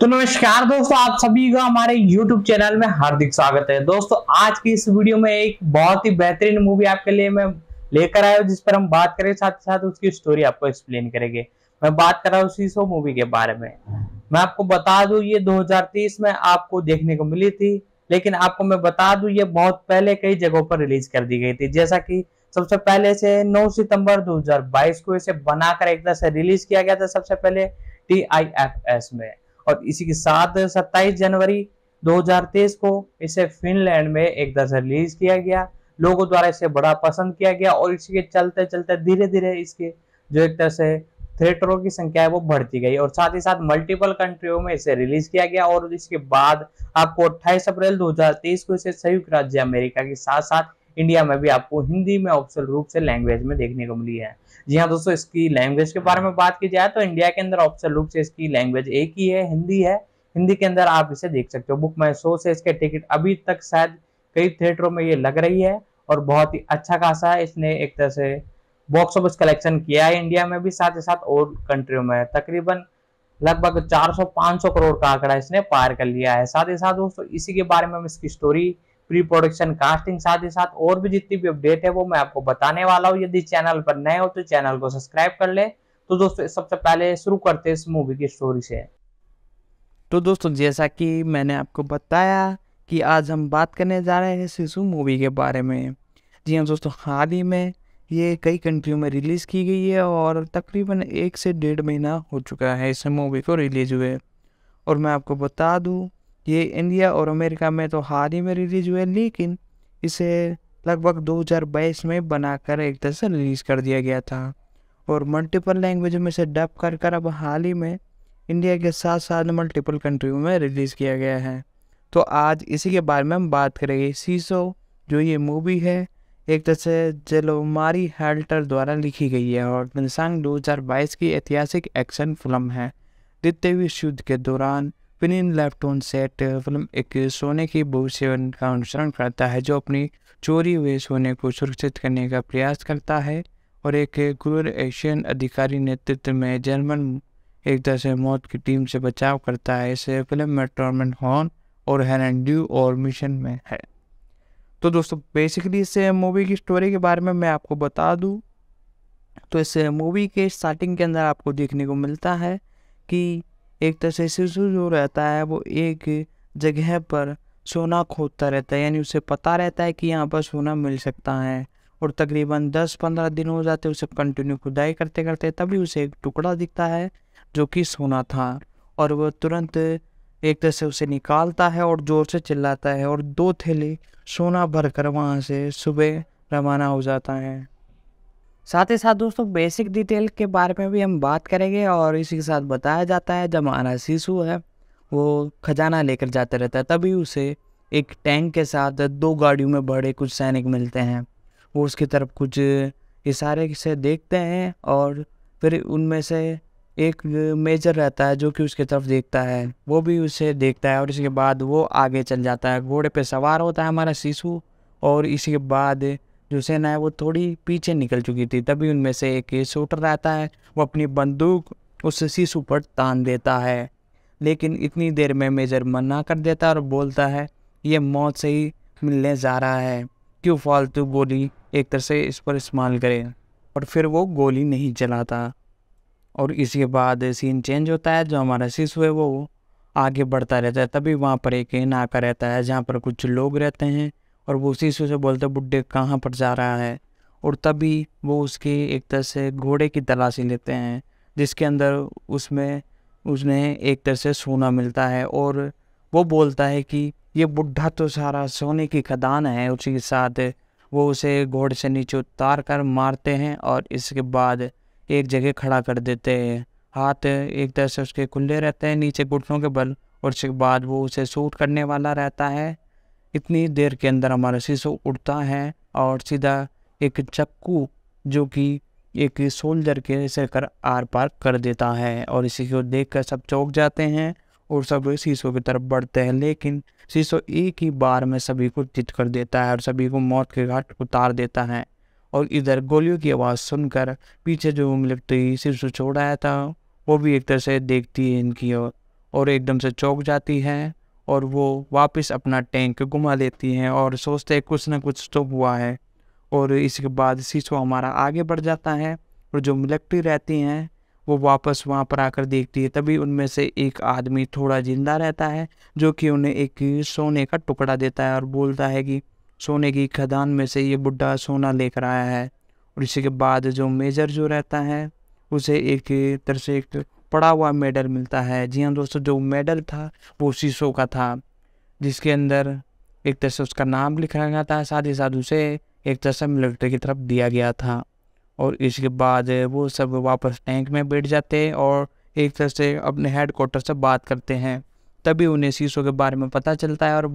तो नमस्कार दोस्तों आप सभी का हमारे YouTube चैनल में हार्दिक स्वागत है दोस्तों आज की इस वीडियो में एक बहुत ही बेहतरीन मूवी आपके लिए मैं लेकर आया हूँ जिस पर हम बात करें साथ ही साथ उसकी स्टोरी आपको एक्सप्लेन करेंगे मैं बात कर रहा हूँ सीसो मूवी के बारे में मैं आपको बता दू ये दो में आपको देखने को मिली थी लेकिन आपको मैं बता दू ये बहुत पहले कई जगहों पर रिलीज कर दी गई थी जैसा की सबसे पहले से नौ सितम्बर दो को इसे बनाकर एक तरह से रिलीज किया गया था सबसे पहले टी में और इसी के साथ 27 जनवरी 2023 को इसे फिनलैंड में एक दस रिलीज किया गया लोगों द्वारा इसे बड़ा पसंद किया गया और इसी के चलते चलते धीरे धीरे इसके जो एक तरह से थिएटरों की संख्या है वो बढ़ती गई और साथ ही साथ मल्टीपल कंट्रियों में इसे रिलीज किया गया और इसके बाद आपको 28 अप्रैल 2023 को इसे संयुक्त राज्य अमेरिका के साथ साथ इंडिया में भी आपको हिंदी में ऑप्शन रूप से लैंग्वेज में देखने को मिली है जी हाँ दोस्तों इसकी लैंग्वेज के बारे में बात की जाए तो इंडिया के अंदर ऑप्शन रूप से इसकी लैंग्वेज एक ही है हिंदी है हिंदी के अंदर आप इसे देख सकते हो बुक माई शो से इसके टिकट अभी तक शायद कई थिएटरों में ये लग रही है और बहुत ही अच्छा खासा है इसने एक तरह से बॉक्स ऑफिस कलेक्शन किया है इंडिया में भी साथ ही साथ और कंट्रियों में तकरीबन लगभग 400-500 करोड़ का आंकड़ा इसने पार कर लिया है साथ ही साथ दोस्तों इसी के बारे में हम इसकी स्टोरी प्री प्रोडक्शन कास्टिंग साथ ही साथ और भी जितनी भी अपडेट है वो मैं आपको बताने वाला हूँ यदि चैनल पर नए हो तो चैनल को सब्सक्राइब कर ले तो दोस्तों सबसे पहले शुरू करते हैं इस मूवी की स्टोरी से तो दोस्तों जैसा कि मैंने आपको बताया कि आज हम बात करने जा रहे हैं शिशु मूवी के बारे में जी हाँ दोस्तों हाल ही में ये कई कंट्रियों में रिलीज़ की गई है और तकरीबन एक से डेढ़ महीना हो चुका है इस मूवी को रिलीज़ हुए और मैं आपको बता दूं ये इंडिया और अमेरिका में तो हाल ही में रिलीज हुए लेकिन इसे लगभग 2022 में बनाकर एक तरह से रिलीज़ कर दिया गया था और मल्टीपल लैंग्वेज में से डब कर कर अब हाल ही में इंडिया के साथ साथ मल्टीपल कंट्रियों में रिलीज़ किया गया है तो आज इसी के बारे में हम बात करेंगे सीसो जो ये मूवी है एक तरह से जेलोमारी हेल्टर द्वारा लिखी गई है और निशांग 2022 की ऐतिहासिक एक्शन फिल्म है विश्व युद्ध के दौरान पिनिन लेफ्टोन सेट फिल्म एक सोने की भूसेवन का अनुसरण करता है जो अपनी चोरी हुए सोने को सुरक्षित करने का प्रयास करता है और एक क्रूर एशियन अधिकारी नेतृत्व में जर्मन एक तरह से मौत की टीम से बचाव करता है इस फिल्म में टॉर्मेंट हॉर्न और ड्यू और मिशन में है तो दोस्तों बेसिकली इस मूवी की स्टोरी के बारे में मैं आपको बता दूँ तो इस मूवी के स्टार्टिंग के अंदर आपको देखने को मिलता है कि एक तरह से जो रहता है वो एक जगह पर सोना खोदता रहता है यानी उसे पता रहता है कि यहाँ पर सोना मिल सकता है और तकरीबन दस पंद्रह दिन हो जाते उसे कंटिन्यू खुदाई करते करते तभी उसे एक टुकड़ा दिखता है जो कि सोना था और वह तुरंत एक तरह से उसे निकालता है और ज़ोर से चिल्लाता है और दो थैले सोना भरकर वहाँ से सुबह रवाना हो जाता है साथ ही साथ दोस्तों बेसिक डिटेल के बारे में भी हम बात करेंगे और इसी के साथ बताया जाता है जब आना शिशु है वो खजाना लेकर जाते रहता है तभी उसे एक टैंक के साथ दो गाड़ियों में बड़े कुछ सैनिक मिलते हैं वो उसकी तरफ कुछ इशारे से देखते हैं और फिर उनमें से एक मेजर रहता है जो कि उसकी तरफ देखता है वो भी उसे देखता है और इसके बाद वो आगे चल जाता है घोड़े पे सवार होता है हमारा शिशु और इसके बाद जो सेना है वो थोड़ी पीछे निकल चुकी थी तभी उनमें से एक शूटर रहता है वो अपनी बंदूक उस शिशु पर तान देता है लेकिन इतनी देर में मेजर मना कर देता है और बोलता है ये मौत से ही मिलने जा रहा है क्यों फालतू गोली एक तरह से इस पर इस्तेमाल करें और फिर वो गोली नहीं चलाता और इसके बाद सीन चेंज होता है जो हमारा शिशु है वो आगे बढ़ता रहता है तभी वहाँ पर एक नाका रहता है जहाँ पर कुछ लोग रहते हैं और वो उसी से उसे बोलते बुढ़े कहाँ पर जा रहा है और तभी वो उसकी एक तरह से घोड़े की तलाशी लेते हैं जिसके अंदर उसमें उसने एक तरह से सोना मिलता है और वो बोलता है कि ये बुढ़ा तो सारा सोने की खदान है उसी के साथ वो उसे घोड़े से नीचे उतार कर मारते हैं और इसके बाद एक जगह खड़ा कर देते हैं हाथ एक तरह से उसके खुले रहते हैं नीचे घुटनों के बल और उसके बाद वो उसे सूट करने वाला रहता है इतनी देर के अंदर हमारा शीशो उड़ता है और सीधा एक चक्कू जो कि एक सोल्जर के से कर आर पार कर देता है और इसी को देख कर सब चौंक जाते हैं और सब शीशों की तरफ बढ़ते हैं लेकिन शीशो एक ही बार में सभी को जित कर देता है और सभी को मौत के घाट उतार देता है और इधर गोलियों की आवाज़ सुनकर पीछे जो मिलिट्री शीशु छोड़ आया था वो भी एक तरह से देखती है इनकी ओर और, और एकदम से चौंक जाती है और वो वापस अपना टैंक घुमा लेती हैं और सोचते हैं कुछ ना कुछ तो हुआ है और इसके बाद शीशो हमारा आगे बढ़ जाता है और जो मिलिट्री रहती हैं वो वापस वहाँ पर आकर देखती है तभी उनमें से एक आदमी थोड़ा जिंदा रहता है जो कि उन्हें एक सोने का टुकड़ा देता है और बोलता है कि सोने की खदान में से ये बुढ़ा सोना लेकर आया है और इसी के बाद जो मेजर जो रहता है उसे एक तरह से एक पड़ा हुआ मेडल मिलता है जी हाँ दोस्तों जो मेडल था वो शीशो का था जिसके अंदर एक तरह से उसका नाम लिखा गया था साथ ही साथ उसे एक तरह से मिलिट्री की तरफ दिया गया था और इसके बाद वो सब वापस टैंक में बैठ जाते और एक तरह से अपने हेड क्वार्टर से बात करते हैं तभी उन्हें शीशों के बारे में पता चलता है और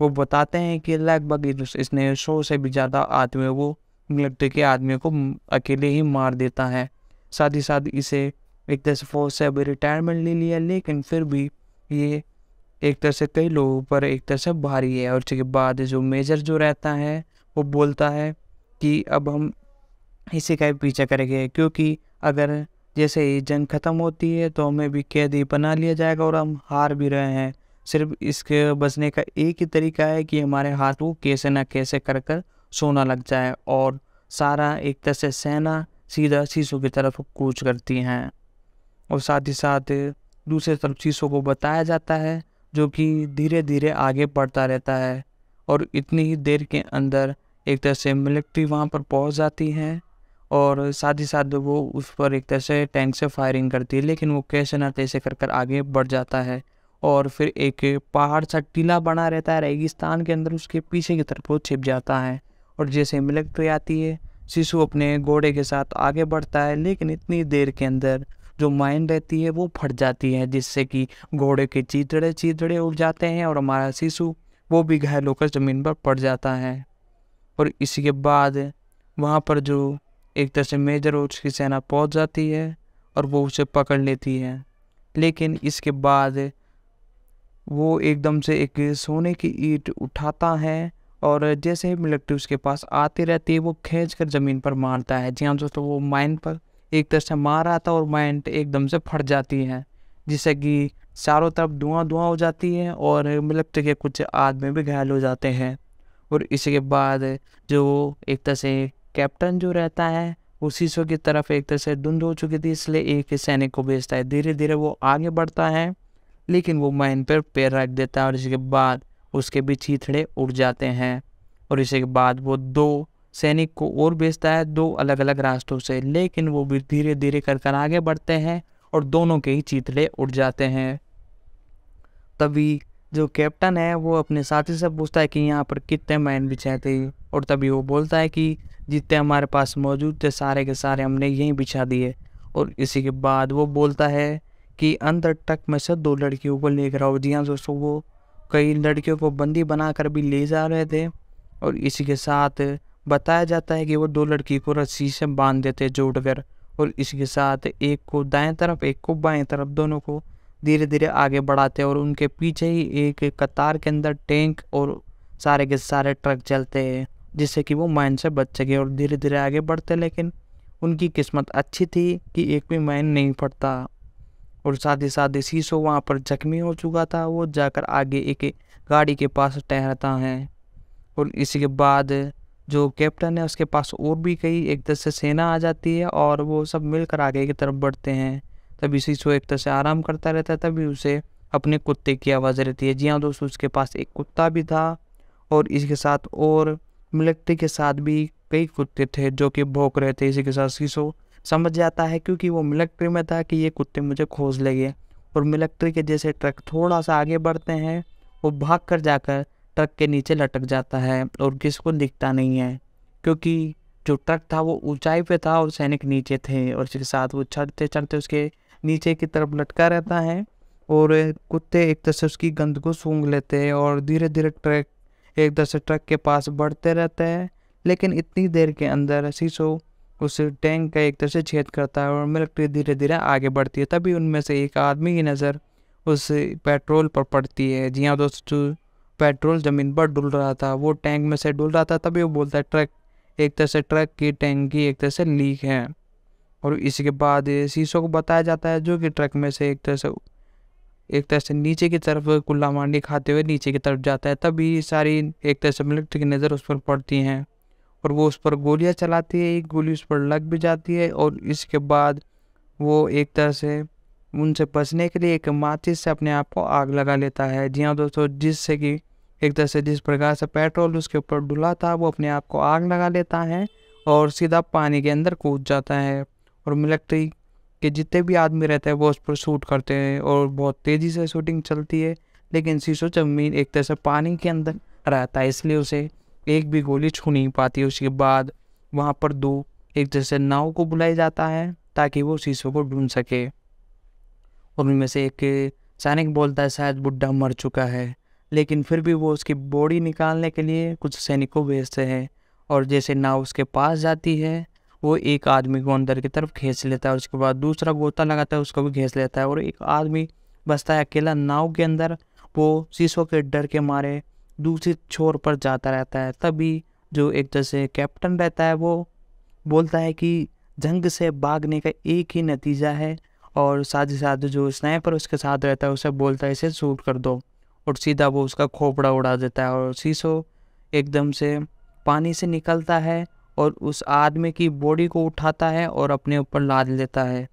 वो बताते हैं कि लगभग इसने सौ से भी ज़्यादा आदमी वो मिलिट्री के आदमियों को अकेले ही मार देता है साथ ही साथ इसे एक तरह से फोर्स से अभी रिटायरमेंट ले लिया लेकिन फिर भी ये एक तरह से कई लोगों पर एक तरह से भारी है और उसके बाद जो मेजर जो रहता है वो बोलता है कि अब हम इसी का पीछा करेंगे क्योंकि अगर जैसे ये जंग ख़त्म होती है तो हमें भी कैदी बना लिया जाएगा और हम हार भी रहे हैं सिर्फ इसके बचने का एक ही तरीका है कि हमारे हाथ को कैसे ना कैसे कर कर सोना लग जाए और सारा एक तरह से सेना सीधा शीशों की तरफ कूच करती हैं और साथ ही साथ दूसरे सब चीज़ों को बताया जाता है जो कि धीरे धीरे आगे बढ़ता रहता है और इतनी ही देर के अंदर एक तरह से मिलिट्री वहाँ पर पहुँच जाती है और साथ ही साथ वो उस पर एक तरह से टैंक से फायरिंग करती है लेकिन वो कैसे ना कैसे कर कर आगे बढ़ जाता है और फिर एक पहाड़ सा टीला बना रहता है रेगिस्तान के अंदर उसके पीछे की तरफ वो छिप जाता है और जैसे मिलिट्री आती है शिशु अपने घोड़े के साथ आगे बढ़ता है लेकिन इतनी देर के अंदर जो माइन रहती है वो फट जाती है जिससे कि घोड़े के चीतड़े चीतड़े उड़ जाते हैं और हमारा शिशु वो भी घायल होकर ज़मीन पर पड़ जाता है और इसी के बाद वहाँ पर जो एक तरह से मेजर और उसकी सेना पहुँच जाती है और वो उसे पकड़ लेती है लेकिन इसके बाद वो एकदम से एक सोने की ईट उठाता है और जैसे ही मिलिट्री उसके पास आती रहती है वो खींच कर ज़मीन पर मारता है जी हाँ दोस्तों वो माइन पर एक तरह से मार आता और माइंड एकदम से फट जाती है जिससे कि चारों तरफ धुआं धुआं हो जाती है और मतलब के कुछ आदमी भी घायल हो जाते हैं और इसी के बाद जो एक तरह से कैप्टन जो रहता है वो शीशों की तरफ एक तरह से धुंध हो चुकी थी इसलिए एक सैनिक को भेजता है धीरे धीरे वो आगे बढ़ता है लेकिन वो माइन पर पैर रख देता है और इसके बाद उसके भी चीथड़े उड़ जाते हैं और इसी के बाद वो दो सैनिक को और भेजता है दो अलग अलग रास्तों से लेकिन वो भी धीरे धीरे कर कर आगे बढ़ते हैं और दोनों के ही चीतले उड़ जाते हैं तभी जो कैप्टन है वो अपने साथी से पूछता है कि यहाँ पर कितने मैन बिछाए थे और तभी वो बोलता है कि जितने हमारे पास मौजूद थे सारे के सारे हमने यहीं बिछा दिए और इसी के बाद वो बोलता है कि अंदर टक में से दो लड़कियों को लेकर आओ जी हाँ दोस्तों वो कई लड़कियों को बंदी बनाकर भी ले जा रहे थे और इसी के साथ बताया जाता है कि वो दो लड़की को रस्सी से बांध देते जोड़कर और इसके साथ एक को दाएं तरफ एक को बाएं तरफ दोनों को धीरे धीरे आगे बढ़ाते और उनके पीछे ही एक कतार के अंदर टैंक और सारे के सारे ट्रक चलते हैं जिससे कि वो माइन से बच सके और धीरे धीरे आगे बढ़ते लेकिन उनकी किस्मत अच्छी थी कि एक भी माइन नहीं फटता और साथ ही साथ सीसो वहाँ पर जख्मी हो चुका था वो जाकर आगे एक गाड़ी के पास ठहरता है और इसी के बाद जो कैप्टन है उसके पास और भी कई एक तरह से सेना आ जाती है और वो सब मिलकर आगे की तरफ बढ़ते हैं तभी शिशु एक तरह से आराम करता रहता है तभी उसे अपने कुत्ते की आवाज़ रहती है जी हाँ दोस्तों उसके पास एक कुत्ता भी था और इसके साथ और मिलकते के साथ भी कई कुत्ते थे जो कि भोंक रहे थे इसी के साथ शीशो समझ जाता है क्योंकि वो मिलकट्री में था कि ये कुत्ते मुझे खोज लेंगे और मिलकट्री के जैसे ट्रक थोड़ा सा आगे बढ़ते हैं वो भाग कर जाकर ट्रक के नीचे लटक जाता है और किसी को दिखता नहीं है क्योंकि जो ट्रक था वो ऊंचाई पे था और सैनिक नीचे थे और इसके साथ वो चढ़ते चढ़ते उसके नीचे की तरफ लटका रहता है और कुत्ते एक तरह से उसकी गंद को सूंघ लेते हैं और धीरे धीरे ट्रक एक तरह से ट्रक के पास बढ़ते रहते हैं लेकिन इतनी देर के अंदर शीशो उस टैंक का एक तरह से छेद करता है और मिलिट्री धीरे धीरे आगे बढ़ती है तभी उनमें से एक आदमी की नज़र उस पेट्रोल पर पड़ती है जी हाँ दोस्तों पेट्रोल ज़मीन पर डुल रहा था वो टैंक में से डुल रहा था तभी वो बोलता है ट्रक एक तरह से ट्रक की टैंकी एक तरह से लीक है और इसी के बाद शीशों को बताया जाता है जो कि ट्रक में से एक तरह से एक तरह से नीचे की तरफ कुल्ला मांडी खाते हुए नीचे की तरफ जाता है तभी सारी एक तरह से मिलिट्री की नज़र उस पर पड़ती हैं और वो उस पर गोलियां चलाती है एक गोली उस पर लग भी जाती है और इसके बाद वो एक तरह से उनसे बचने के लिए एक माचिस से अपने आप को आग लगा लेता है जी हाँ दोस्तों जिससे कि एक तरह से जिस प्रकार से पेट्रोल उसके ऊपर डुला था वो अपने आप को आग लगा लेता है और सीधा पानी के अंदर कूद जाता है और मिलिट्री के जितने भी आदमी रहते हैं वो उस पर शूट करते हैं और बहुत तेज़ी से शूटिंग चलती है लेकिन शीशो जमीन एक तरह से पानी के अंदर रहता है इसलिए उसे एक भी गोली छू नहीं पाती उसके बाद वहाँ पर दो एक तरह से नाव को बुलाया जाता है ताकि वो शीशो को ढूंढ सके उनमें से एक सैनिक बोलता है शायद बुढ़ा मर चुका है लेकिन फिर भी वो उसकी बॉडी निकालने के लिए कुछ सैनिकों भेजते हैं और जैसे नाव उसके पास जाती है वो एक आदमी को अंदर की तरफ खींच लेता है उसके बाद दूसरा गोता लगाता है उसको भी खींच लेता है और एक आदमी बसता है अकेला नाव के अंदर वो शीशों के डर के मारे दूसरे छोर पर जाता रहता है तभी जो एक जैसे कैप्टन रहता है वो बोलता है कि जंग से भागने का एक ही नतीजा है और साथ ही साथ जो स्नाइपर उसके साथ रहता है उसे बोलता है इसे शूट कर दो और सीधा वो उसका खोपड़ा उड़ा देता है और शीशो एकदम से पानी से निकलता है और उस आदमी की बॉडी को उठाता है और अपने ऊपर लाद लेता है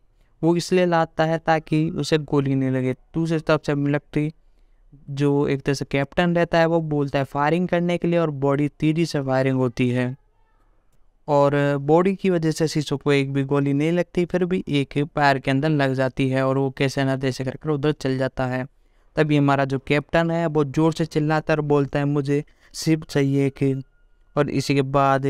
वो इसलिए लादता है ताकि उसे गोली नहीं लगे दूसरी तरफ से मिलिट्री जो एक तरह से कैप्टन रहता है वो बोलता है फायरिंग करने के लिए और बॉडी तेजी से फायरिंग होती है और बॉडी की वजह से शीशो को एक भी गोली नहीं लगती फिर भी एक पैर के अंदर लग जाती है और वो कैसे ना तैसे कर उधर चल जाता है तभी हमारा जो कैप्टन है वो ज़ोर से चिल्लाता और बोलता है मुझे सिर्फ चाहिए खेल और इसी के बाद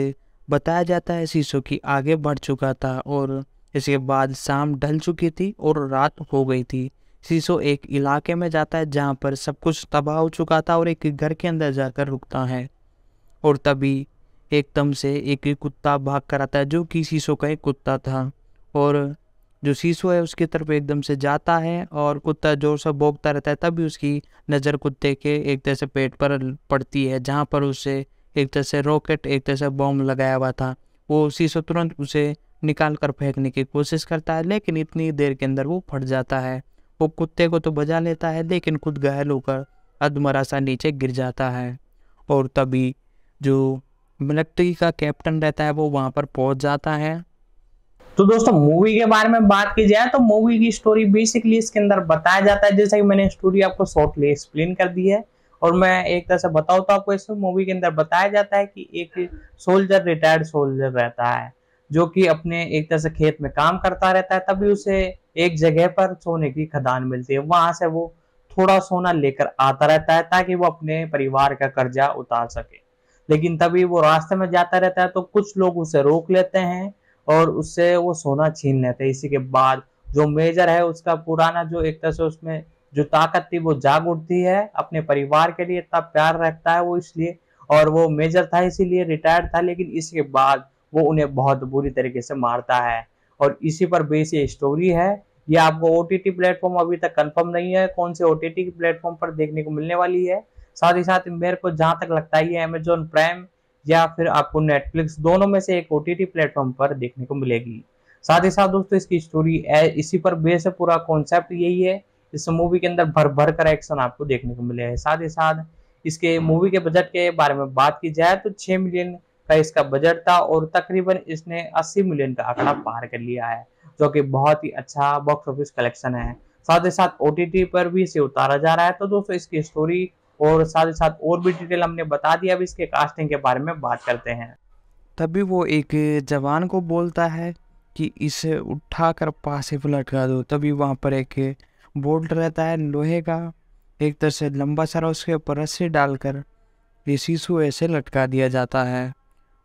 बताया जाता है शीशो की आगे बढ़ चुका था और इसके बाद शाम ढल चुकी थी और रात हो गई थी शीशो एक इलाके में जाता है जहाँ पर सब कुछ तबाह हो चुका था और एक घर के अंदर जाकर रुकता है और तभी एकदम से एक कुत्ता भाग कर आता है जो कि शीशो का एक कुत्ता था और जो शीशो है उसकी तरफ एकदम से जाता है और कुत्ता जोर से भोंकता रहता है तभी उसकी नज़र कुत्ते के एक तरह से पेट पर पड़ती है जहाँ पर उसे एक तरह से रॉकेट एक तरह से बॉम्ब लगाया हुआ था वो शीशो तुरंत उसे निकाल कर फेंकने की कोशिश करता है लेकिन इतनी देर के अंदर वो फट जाता है वो कुत्ते को तो बजा लेता है लेकिन खुद घायल होकर अधमरा सा नीचे गिर जाता है और तभी जो मिलिट्री का कैप्टन रहता है वो वहाँ पर पहुँच जाता है तो दोस्तों मूवी के बारे में बात की जाए तो मूवी की स्टोरी बेसिकली इसके अंदर बताया जाता है जैसा कि मैंने स्टोरी आपको शॉर्टली एक्सप्लेन कर दी है और मैं एक तरह से बताऊ तो आपको इस मूवी के अंदर बताया जाता है कि एक सोल्जर रिटायर्ड सोल्जर रहता है जो कि अपने एक तरह से खेत में काम करता रहता है तभी उसे एक जगह पर सोने की खदान मिलती है वहां से वो थोड़ा सोना लेकर आता रहता है ताकि वो अपने परिवार का कर्जा उतार सके लेकिन तभी वो रास्ते में जाता रहता है तो कुछ लोग उसे रोक लेते हैं और उससे वो सोना छीन लेते हैं इसी के बाद जो मेजर है उसका पुराना जो एक तरह से उसमें जो ताकत थी वो जाग उठती है अपने परिवार के लिए इतना प्यार रखता है वो इसलिए और वो मेजर था इसीलिए रिटायर्ड था लेकिन इसके बाद वो उन्हें बहुत बुरी तरीके से मारता है और इसी पर बेस ये स्टोरी है ये आपको ओ टी प्लेटफॉर्म अभी तक कंफर्म नहीं है कौन से ओ टी प्लेटफॉर्म पर देखने को मिलने वाली है साथ ही साथ मेरे को जहाँ तक लगता है ये अमेजोन प्राइम या फिर आपको नेटफ्लिक्स दोनों में से एक ओ प्लेटफॉर्म पर देखने को मिलेगी साथ ही साथ दोस्तों इसकी स्टोरी इसी पर बेस है पूरा कॉन्सेप्ट यही है इस मूवी के अंदर भर भर कर एक्शन आपको देखने को मिले है साथ ही साथ इसके मूवी के बजट के बारे में बात की जाए तो छह मिलियन का इसका बजट था और तकरीबन इसने अस्सी मिलियन का आंकड़ा पार कर लिया है जो कि बहुत ही अच्छा बॉक्स ऑफिस कलेक्शन है साथ ही साथ ओटीटी पर भी इसे उतारा जा रहा है तो दोस्तों इसकी स्टोरी और साथ ही साथ और भी डिटेल हमने बता दिया अब इसके कास्टिंग के बारे में बात करते हैं तभी वो एक जवान को बोलता है कि इसे उठा कर पासे पर लटका दो तभी वहाँ पर एक बोल्ट रहता है लोहे का एक तरह से लंबा सारा उसके ऊपर रस्सी डालकर ये शीशु ऐसे लटका दिया जाता है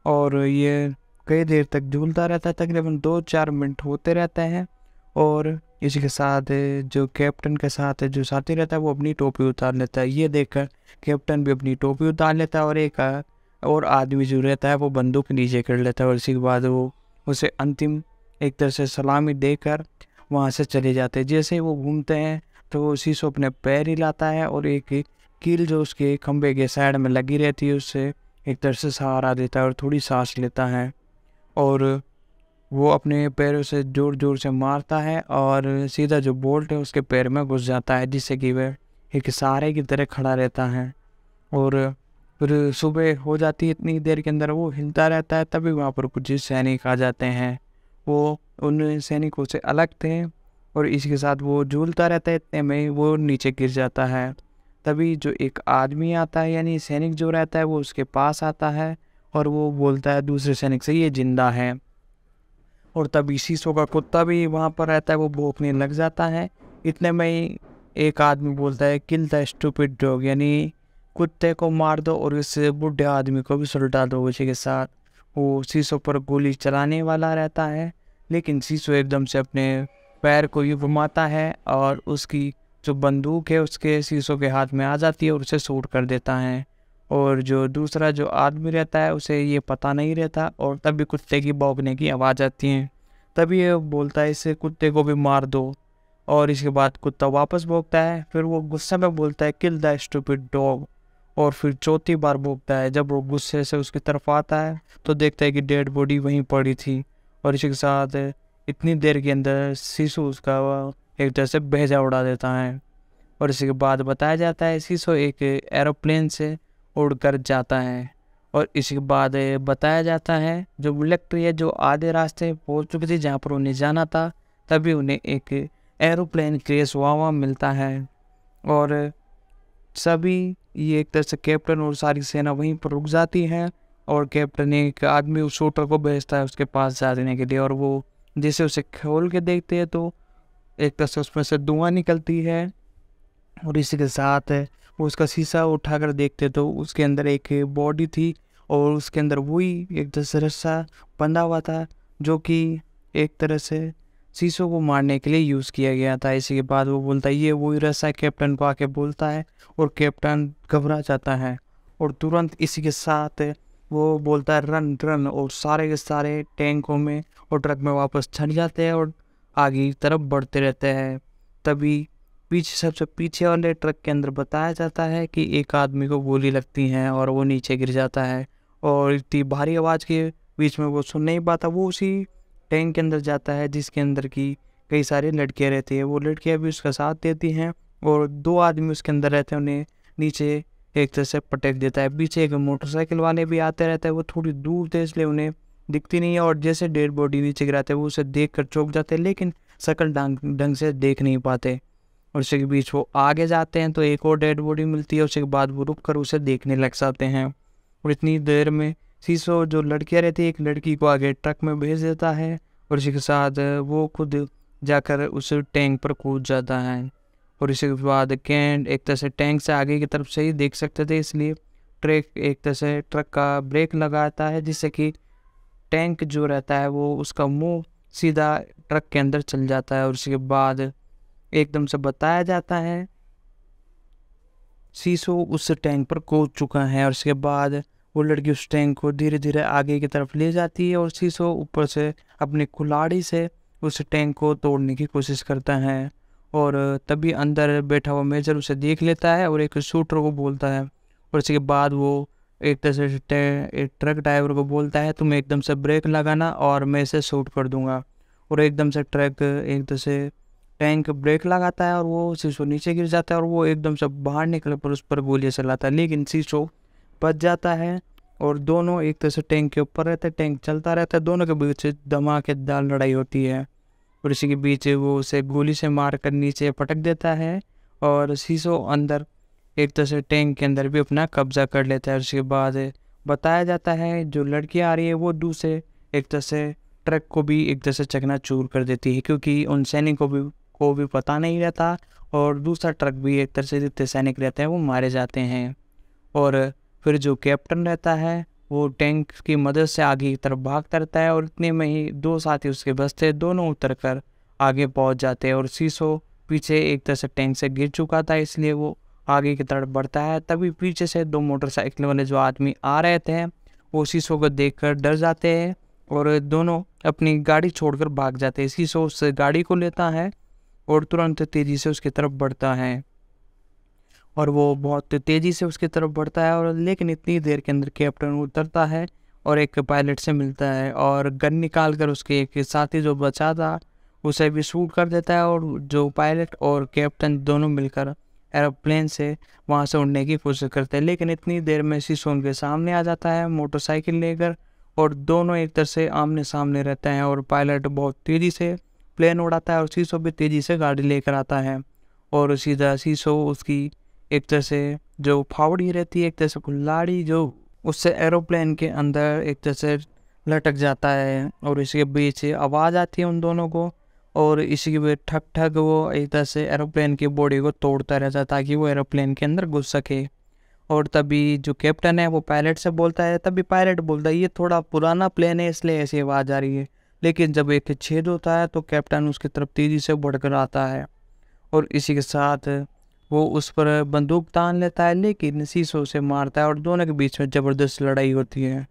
और ये कई देर तक झूलता रहता है तकरीबन दो चार मिनट होते रहते हैं और इसी के साथ जो कैप्टन के साथ है जो साथी रहता है वो अपनी टोपी उतार लेता है ये देखकर कैप्टन भी अपनी टोपी उतार लेता है और एक और आदमी जो रहता है वो बंदूक नीचे कर लेता है और इसी के बाद वो उसे अंतिम एक तरह से सलामी देकर वहाँ से चले जाते हैं जैसे ही वो घूमते हैं तो उसी से अपने पैर हिलाता है और एक कील जो उसके खम्भे के साइड में लगी रहती है उससे एक तरह से सहारा देता है और थोड़ी सांस लेता है और वो अपने पैरों से ज़ोर ज़ोर से मारता है और सीधा जो बोल्ट है उसके पैर में घुस जाता है जिससे कि वह एक सहारे की तरह खड़ा रहता है और फिर सुबह हो जाती है इतनी देर के अंदर वो हिलता रहता है तभी वहाँ पर कुछ सैनिक आ जाते हैं वो उन सैनिकों से अलग थे और इसके साथ वो झूलता रहता है इतने में वो नीचे गिर जाता है तभी जो एक आदमी आता है यानी सैनिक जो रहता है वो उसके पास आता है और वो बोलता है दूसरे सैनिक से ये जिंदा है और तभी शीशो का कुत्ता भी वहाँ पर रहता है वो भोंकने लग जाता है इतने में ही एक आदमी बोलता है किल द स्टूपिड डॉग यानी कुत्ते को मार दो और इस बूढ़े आदमी को भी सुलटा दो उसी के साथ वो शीशो पर गोली चलाने वाला रहता है लेकिन शीशो एकदम से अपने पैर को ही घुमाता है और उसकी जो बंदूक है उसके शीशों के हाथ में आ जाती है और उसे शूट कर देता है और जो दूसरा जो आदमी रहता है उसे ये पता नहीं रहता और तभी कुत्ते की भौंकने की आवाज़ आती है तभी ये बोलता है इसे कुत्ते को भी मार दो और इसके बाद कुत्ता वापस भोगता है फिर वो गुस्से में बोलता है किल द स्टूपिड डॉग और फिर चौथी बार भोंकता है जब वो गुस्से से उसकी तरफ आता है तो देखता है कि डेड बॉडी वहीं पड़ी थी और इसी के साथ इतनी देर के अंदर शीशु उसका एक तरह से भेजा उड़ा देता है और इसी के बाद बताया जाता है शीशु एक एरोप्लेन से उड़कर जाता है और इसके बाद बताया जाता है जो बुलेट है जो आधे रास्ते पहुंच चुकी थी जहाँ पर उन्हें जाना था तभी उन्हें एक एरोप्लेन क्रेस हुआ हुआ मिलता है और सभी ये एक तरह से कैप्टन और सारी सेना वहीं पर रुक जाती है और कैप्टन एक आदमी उस शूटर को भेजता है उसके पास जा देने के लिए और वो जैसे उसे खोल के देखते हैं तो एक तरह से उसमें से धुआं निकलती है और इसी के साथ वो उसका शीशा उठाकर देखते तो उसके अंदर एक बॉडी थी और उसके अंदर वही एक दशरथ सा बंधा हुआ था जो कि एक तरह से शीशों को मारने के लिए यूज़ किया गया था इसी के बाद वो बोलता है ये वही रस्सा कैप्टन को आके बोलता है और कैप्टन घबरा जाता है और तुरंत इसी के साथ वो बोलता है रन रन और सारे के सारे टैंकों में और ट्रक में वापस छट जाते हैं और आगे की तरफ बढ़ते रहते हैं तभी पीछे सबसे पीछे वाले ट्रक के अंदर बताया जाता है कि एक आदमी को गोली लगती है और वो नीचे गिर जाता है और इतनी भारी आवाज़ के बीच में वो सुन नहीं पाता वो उसी टैंक के अंदर जाता है जिसके अंदर की कई सारी लड़कियाँ रहती है वो लड़कियाँ भी उसका साथ देती हैं और दो आदमी उसके अंदर रहते हैं उन्हें नीचे एक तरह से पटक देता है पीछे एक मोटरसाइकिल वाले भी आते रहते हैं वो थोड़ी दूर थे इसलिए उन्हें दिखती नहीं है और जैसे डेड बॉडी नीचे गिराते हैं वो उसे देख कर चौंक जाते हैं लेकिन शकल ढंग ढंग से देख नहीं पाते और उसी के बीच वो आगे जाते हैं तो एक और डेड बॉडी मिलती है उसके बाद वो रुक कर उसे देखने लग जाते हैं और इतनी देर में सीसो जो लड़कियाँ रहती है एक लड़की को आगे ट्रक में भेज देता है और इसी के साथ वो खुद जाकर उस टैंक पर कूद जाता है और इसके बाद कैंट एक तरह से टैंक से आगे की तरफ से ही देख सकते थे इसलिए ट्रैक एक तरह से ट्रक का ब्रेक लगाता है जिससे कि टैंक जो रहता है वो उसका मुंह सीधा ट्रक के अंदर चल जाता है और उसके बाद एकदम से बताया जाता है शीशो उस टैंक पर कूद चुका है और उसके बाद वो लड़की उस टैंक को धीरे धीरे आगे की तरफ ले जाती है और शीशो ऊपर से अपनी कुलाड़ी से उस टैंक को तोड़ने की कोशिश करता है और तभी अंदर बैठा हुआ मेजर उसे देख लेता है और एक शूटर को बोलता है और उसके बाद वो एक तरह से एक ट्रक ड्राइवर को बोलता है तुम एकदम से ब्रेक लगाना और मैं इसे शूट कर दूंगा और एकदम से ट्रक एक तरह से टैंक ब्रेक लगाता है और वो शीशो नीचे गिर जाता है और वो एकदम से बाहर निकल पर उस पर गोलियाँ चलाता है लेकिन शीशो बच जाता है और दोनों एक तरह से टैंक के ऊपर रहते हैं टैंक चलता रहता है दोनों के बीच धमाकेदार लड़ाई होती है और इसी के बीच वो उसे गोली से मार कर नीचे पटक देता है और शीशो अंदर एक तरह से टैंक के अंदर भी अपना कब्जा कर लेता है उसके बाद बताया जाता है जो लड़कियाँ आ रही है वो दूसरे एक तरह से ट्रक को भी एक तरह से चकना चूर कर देती है क्योंकि उन सैनिकों को भी को भी पता नहीं रहता और दूसरा ट्रक भी एक तरह से जितने सैनिक रहते हैं वो मारे जाते हैं और फिर जो कैप्टन रहता है वो टैंक की मदद से आगे की तरफ भागता रहता है और इतने में ही दो साथी उसके बसते दोनों उतर कर आगे पहुंच जाते हैं और सीसो पीछे एक तरह से टैंक से गिर चुका था इसलिए वो आगे की तरफ बढ़ता है तभी पीछे से दो मोटरसाइकिल वाले जो आदमी आ रहे थे वो शीशो को देख कर डर जाते हैं और दोनों अपनी गाड़ी छोड़कर भाग जाते हैं शीशो उस गाड़ी को लेता है और तुरंत तेज़ी से उसकी तरफ बढ़ता है और वो बहुत तेज़ी से उसकी तरफ बढ़ता है और लेकिन इतनी देर के अंदर कैप्टन उतरता है और एक पायलट से मिलता है और गन निकाल कर उसके एक साथी जो बचा था उसे भी शूट कर देता है और जो पायलट और कैप्टन दोनों मिलकर एरोप्लेन से वहाँ से उड़ने की कोशिश करते हैं लेकिन इतनी देर में शीशो उनके सामने आ जाता है मोटरसाइकिल लेकर और दोनों एक तरह से आमने सामने रहते हैं और पायलट बहुत तेज़ी से प्लेन उड़ाता है और शीशो भी तेज़ी से गाड़ी लेकर आता है और उसी तरह शीशो उसकी एक तरह से जो फावड़ी रहती है एक तरह से कुल्लाड़ी जो उससे एरोप्लेन के अंदर एक तरह से लटक जाता है और इसके बीच से आवाज़ आती है उन दोनों को और इसी के बीच ठक ठक वो एक तरह से एरोप्लेन की बॉडी को तोड़ता रहता है ताकि वो एरोप्लेन के अंदर घुस सके और तभी जो कैप्टन है वो पायलट से बोलता है तभी पायलट बोलता है ये थोड़ा पुराना प्लेन है इसलिए ऐसी आवाज़ आ रही है लेकिन जब एक छेद होता है तो कैप्टन उसकी तरफ तेज़ी से बढ़कर आता है और इसी के साथ वो उस पर बंदूक तान लेता है लेकिन शीशो से मारता है और दोनों के बीच में ज़बरदस्त लड़ाई होती है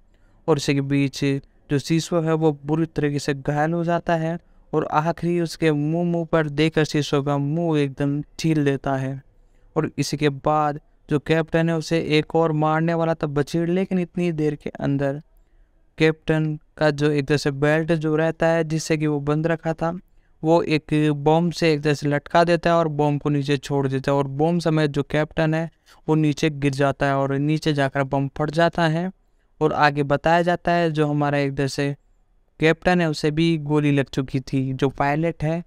और इसी के बीच जो शीशो है वो बुरी तरीके से घायल हो जाता है और आखिरी उसके मुंह मुंह पर देखकर शीशो का मुंह एकदम छील लेता है और इसी के बाद जो कैप्टन है उसे एक और मारने वाला था बचीर लेकिन इतनी देर के अंदर कैप्टन का जो एक जैसे से बेल्ट जो रहता है जिससे कि वो बंद रखा था वो एक बॉम्ब से एक तरह से लटका देता है और बॉम्ब को नीचे छोड़ देता है और बॉम्ब समय जो कैप्टन है वो नीचे गिर जाता है और नीचे जाकर बम फट जाता है और आगे बताया जाता है जो हमारा एक जैसे से कैप्टन है उसे भी गोली लग चुकी थी जो पायलट है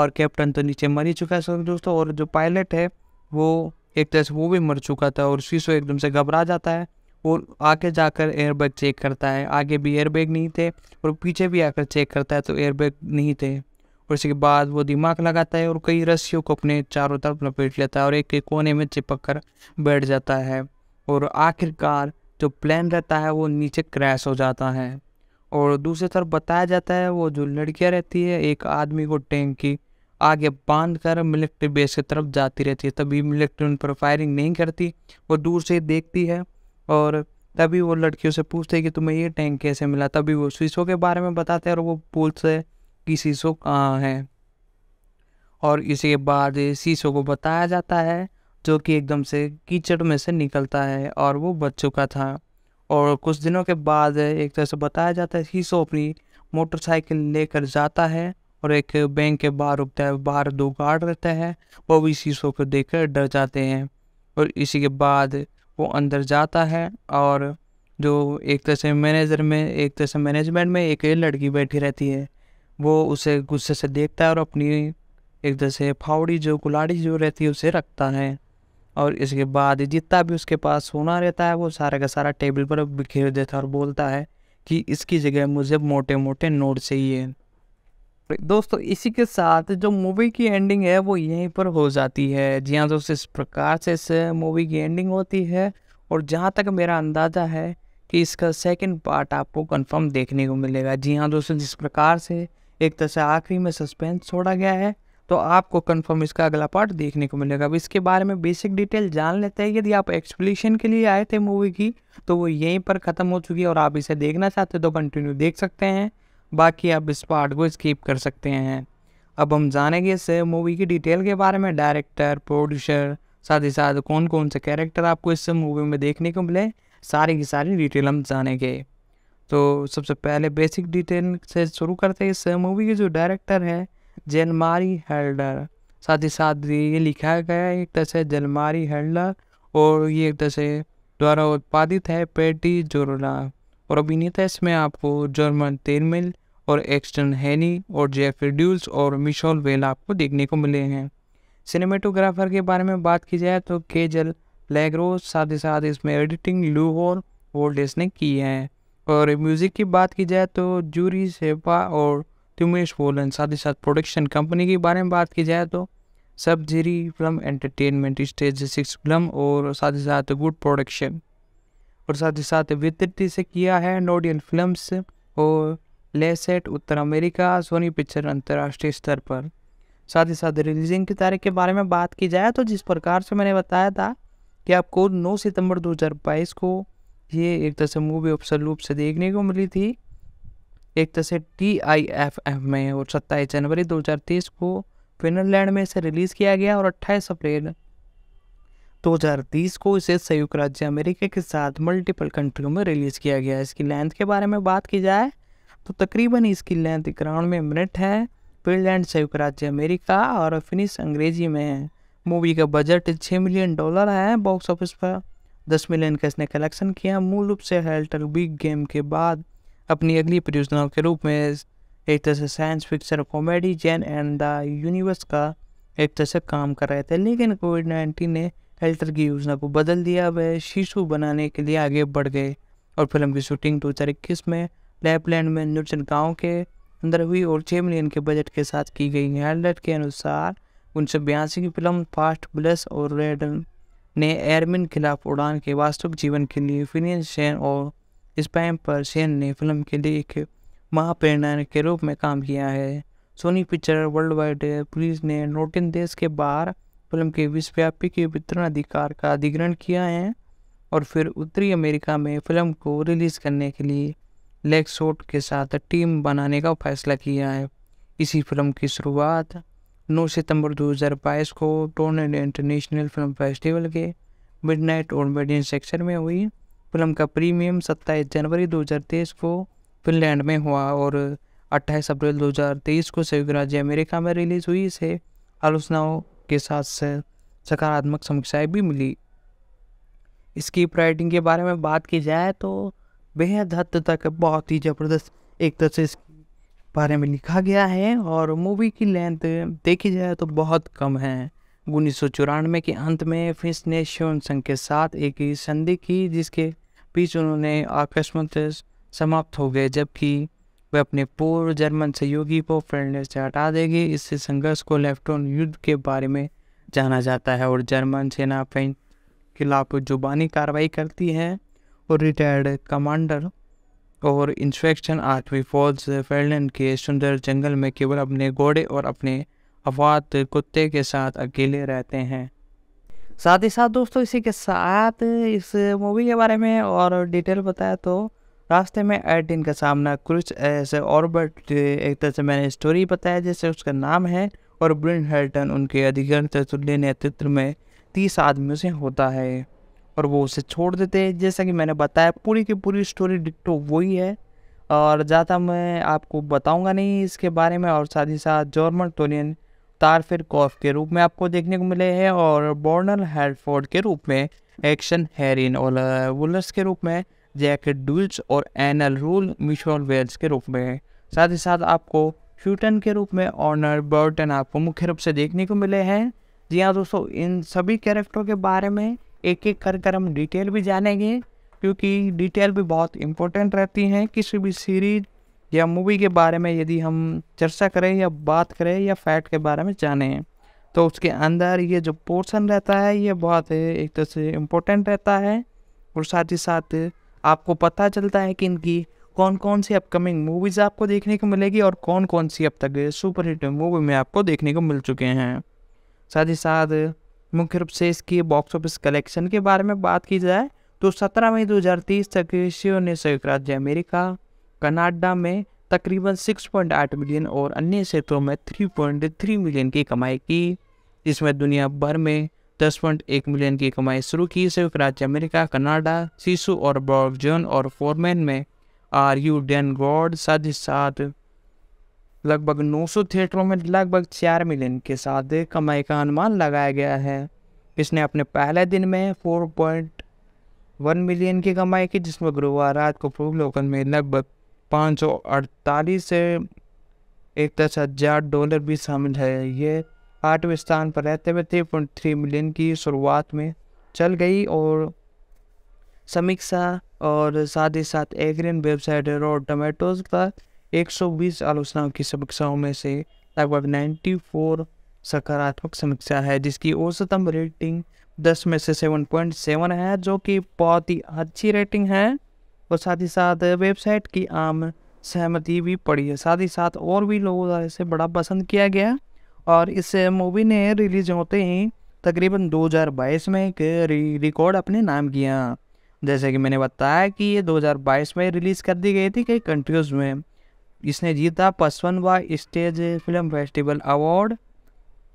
और कैप्टन तो नीचे मर ही चुका है दोस्तों और जो पायलट है वो एक तरह से वो भी मर चुका था और शीशो एकदम से घबरा जाता है वो आगे जाकर एयरबैग चेक करता है आगे भी एयरबैग नहीं थे और पीछे भी आकर चेक करता है तो एयरबैग नहीं थे और इसके बाद वो दिमाग लगाता है और कई रस्सियों को अपने चारों तरफ लपेट लेता है और एक एक कोने में चिपक कर बैठ जाता है और आखिरकार जो प्लेन रहता है वो नीचे क्रैश हो जाता है और दूसरी तरफ बताया जाता है वो जो लड़कियाँ रहती है एक आदमी को टैंक की आगे बांध कर मिलिट्री बेस की तरफ जाती रहती है तभी मिलिट्री उन पर फायरिंग नहीं करती वो दूर से देखती है और तभी वो लड़कियों से पूछते हैं कि तुम्हें ये टैंक कैसे मिला तभी वो शीशों के बारे में बताते हैं और वो पूछते हैं कि शीशो कहाँ है और इसी के बाद शीशो को बताया जाता है जो कि एकदम से कीचड़ में से निकलता है और वो बच चुका था और कुछ दिनों के बाद एक तरह से बताया जाता है शीशो अपनी मोटरसाइकिल लेकर जाता है और एक बैंक के बाहर उगता है बाहर दो गार्ड रहते हैं वो भी शीशो को देख कर डर जाते हैं और इसी के बाद वो अंदर जाता है और जो एक तरह से मैनेजर में एक तरह से मैनेजमेंट में एक लड़की बैठी रहती है वो उसे गुस्से से देखता है और अपनी एक तरह से फावड़ी जो कुलाड़ी जो रहती है उसे रखता है और इसके बाद जितना भी उसके पास सोना रहता है वो सारा का सारा टेबल पर बिखेर देता है और बोलता है कि इसकी जगह मुझे मोटे मोटे नोट चाहिए दोस्तों इसी के साथ जो मूवी की एंडिंग है वो यहीं पर हो जाती है जी हाँ दोस्तों इस प्रकार से इस मूवी की एंडिंग होती है और जहाँ तक मेरा अंदाज़ा है कि इसका सेकंड पार्ट आपको कंफर्म देखने को मिलेगा जी हाँ दोस्तों जिस प्रकार से एक तरह से आखिरी में सस्पेंस छोड़ा गया है तो आपको कंफर्म इसका अगला पार्ट देखने को मिलेगा अब इसके बारे में बेसिक डिटेल जान लेते हैं यदि आप एक्सप्लेशन के लिए आए थे मूवी की तो वो यहीं पर ख़त्म हो चुकी है और आप इसे देखना चाहते हो तो कंटिन्यू देख सकते हैं बाकी आप इस पार्ट को स्किप कर सकते हैं अब हम जानेंगे इस मूवी की डिटेल के बारे में डायरेक्टर प्रोड्यूसर साथ ही साथ कौन कौन से कैरेक्टर आपको इस मूवी में देखने को मिले सारी की सारी डिटेल हम जानेंगे तो सबसे पहले बेसिक डिटेल से शुरू करते हैं इस मूवी के जो डायरेक्टर है जेनमारी हेल्डर साथ ही साथ ये लिखा गया एक तरह से जलमारी हेल्डर और ये एक तरह से द्वारा उत्पादित है पेटी जोरोला और अभिनेता इसमें आपको जर्मन तेलमिल और एक्सटन हैनी और जेफ्री ड्यूल्स और मिशोल वेल आपको देखने को मिले हैं सिनेमेटोग्राफर के बारे में बात की जाए तो केजल लेगरोज साथ ही साथ इसमें एडिटिंग लू और वोल्टेस ने की है और म्यूज़िक की बात की जाए तो जूरी सेपा और त्युमेश वोलन साथ ही साथ प्रोडक्शन कंपनी के बारे में बात की जाए तो सब जीरी film entertainment stage six film और साथ ही साथ गुड प्रोडक्शन और साथ ही साथ वितरित से किया है नोडियन फिल्म्स और लेसेट उत्तर अमेरिका सोनी पिक्चर अंतर्राष्ट्रीय स्तर पर साथ ही साथ रिलीजिंग की तारीख के बारे में बात की जाए तो जिस प्रकार से मैंने बताया था कि आपको 9 सितंबर 2022 को ये एक तरह से मूवी ऑफ रूप से देखने को मिली थी एक तरह से टी आई एफ एफ में और सत्ताईस जनवरी 2023 को फिनलैंड में इसे रिलीज़ किया गया और 28 अप्रैल 2030 को इसे संयुक्त राज्य अमेरिका के साथ मल्टीपल कंट्रियों में रिलीज़ किया गया इसकी लेंथ के बारे में बात की जाए तो तकरीबन इसकी लेंथ इक्यानवे मिनट है फिनलैंड संयुक्त राज्य अमेरिका और फिनिश अंग्रेजी में है मूवी का बजट छः मिलियन डॉलर है बॉक्स ऑफिस पर दस मिलियन का इसने कलेक्शन किया मूल रूप से हेल्टर बिग गेम के बाद अपनी अगली परियोजनाओं के रूप में एक तरह से science fiction comedy Jane and the universe का एक तरह से काम कर रहे थे लेकिन कोविड नाइन्टीन ने हेल्टर की योजना को बदल दिया वह शीशु बनाने के लिए आगे बढ़ गए और फिल्म की शूटिंग दो हज़ार इक्कीस में लैपलैंड में न्यूटन गाँव के अंदर हुई और छः मिलियन के बजट के साथ की गई हेलडेट के अनुसार उन्नीस की फिल्म फास्ट ब्लस और रेडन ने एयरमिन खिलाफ उड़ान के वास्तविक जीवन के लिए फिनियन शेन और स्पैम पर सेन ने फिल्म के लिए एक महाप्रेरणा के रूप में काम किया है Sony picture world wide police ने नोटिन देश के बाहर फिल्म के विश्वव्यापी के वितरण अधिकार का अधिग्रहण किया है और फिर उत्तरी अमेरिका में फिल्म को रिलीज़ करने के लिए लेग शॉट के साथ टीम बनाने का फैसला किया है इसी फिल्म की शुरुआत 9 सितंबर 2022 को टोरनेडो इंटरनेशनल फिल्म फेस्टिवल के मिडनाइट और मेडियन सेक्शन में हुई फिल्म का प्रीमियम 27 जनवरी 2023 को फिनलैंड में हुआ और 28 अप्रैल 2023 को संयुक्त राज्य अमेरिका में रिलीज हुई इसे आलोचनाओं के साथ सकारात्मक समीक्षाएँ भी मिली इसकी राइटिंग के बारे में बात की जाए तो बेहद हद तक बहुत ही ज़बरदस्त एक तरह से इसके बारे में लिखा गया है और मूवी की लेंथ देखी जाए तो बहुत कम है उन्नीस के अंत में फिंस ने शिवन संघ के साथ एक संधि की जिसके बीच उन्होंने आकस्मत समाप्त हो गए जबकि वे अपने पूर्व जर्मन सहयोगी को फ्रेंडले से हटा देगी इससे संघर्ष को लेफ्टोन युद्ध के बारे में जाना जाता है और जर्मन सेना फ्रेंच खिलाफ जुबानी कार्रवाई करती है रिटायर्ड कमांडर और इंस्पेक्शन आठवीं फौज फर्लैंड के सुंदर जंगल में केवल अपने घोड़े और अपने अफात कुत्ते के साथ अकेले रहते हैं साथ ही साथ दोस्तों इसी के साथ इस मूवी के बारे में और डिटेल बताया तो रास्ते में एडिन का सामना कुछ ऐसे और एक तरह से मैंने स्टोरी बताया जैसे उसका नाम है और ब्रिन हेल्टन उनके अधिकार तुल्य नेतृत्व में तीस आदमियों से होता है और वो उसे छोड़ देते हैं जैसा कि मैंने बताया पूरी की पूरी स्टोरी डिट्टो वही है और ज़्यादा मैं आपको बताऊंगा नहीं इसके बारे में और साथ ही साथ जॉर्मन टोनियन तारफिर कॉफ के रूप में आपको देखने को मिले हैं और बॉर्नर हेडफोर्ड के रूप में एक्शन हेरिन और वुलर्स के रूप में जैक डुल्स और एनल रूल मिशोल वेल्स के रूप में साथ ही साथ आपको फ्यूटन के रूप में ऑनर बर्टन आपको मुख्य रूप से देखने को मिले हैं जी हाँ दोस्तों इन सभी कैरेक्टरों के बारे में एक एक कर कर हम डिटेल भी जानेंगे क्योंकि डिटेल भी बहुत इम्पोर्टेंट रहती हैं किसी भी सीरीज या मूवी के बारे में यदि हम चर्चा करें या बात करें या फैक्ट के बारे में जाने तो उसके अंदर ये जो पोर्शन रहता है ये बहुत एक तरह से इम्पोर्टेंट रहता है और साथ ही साथ आपको पता चलता है कि इनकी कौन कौन सी अपकमिंग मूवीज़ आपको देखने को मिलेगी और कौन कौन सी अब तक सुपरहिट मूवी में आपको देखने को मिल चुके हैं साथ ही साथ मुख्य रूप से इसकी बॉक्स ऑफिस कलेक्शन के बारे में बात की जाए तो 17 मई 2030 तक एशियो ने संयुक्त राज्य अमेरिका कनाडा में तकरीबन 6.8 मिलियन और अन्य क्षेत्रों में 3.3 मिलियन की कमाई की जिसमें दुनिया भर में 10.1 मिलियन की कमाई शुरू की संयुक्त राज्य अमेरिका कनाडा शीशु और ब्रॉड और फोरमैन में आर यू डेन गॉड साथ ही साथ लगभग 900 थिएटरों में लगभग चार मिलियन के साथ कमाई का अनुमान लगाया गया है इसने अपने पहले दिन में 4.1 मिलियन की कमाई की जिसमें गुरुवार रात को लोकन में लगभग अड़तालीस से एक दस हजार डॉलर भी शामिल है ये आठवें स्थान पर रहते हुए थ्री पॉइंट थ्री मिलियन की शुरुआत में चल गई और समीक्षा और साथ ही साथ एग्रियन वेबसाइट और टमेटोज पर 120 आलोचनाओं की समीक्षाओं में से लगभग 94 सकारात्मक समीक्षा है जिसकी औसतम रेटिंग 10 में से 7.7 है जो कि बहुत ही अच्छी रेटिंग है और साथ ही साथ वेबसाइट की आम सहमति भी पड़ी है साथ ही साथ और भी लोगों द्वारा इसे बड़ा पसंद किया गया और इस मूवी ने रिलीज होते ही तकरीबन 2022 में एक रिकॉर्ड अपने नाम किया जैसे कि मैंने बताया कि ये 2022 में रिलीज़ कर दी गई थी कई कंट्रीज़ में इसने जीता पचपनवा स्टेज फिल्म फेस्टिवल अवार्ड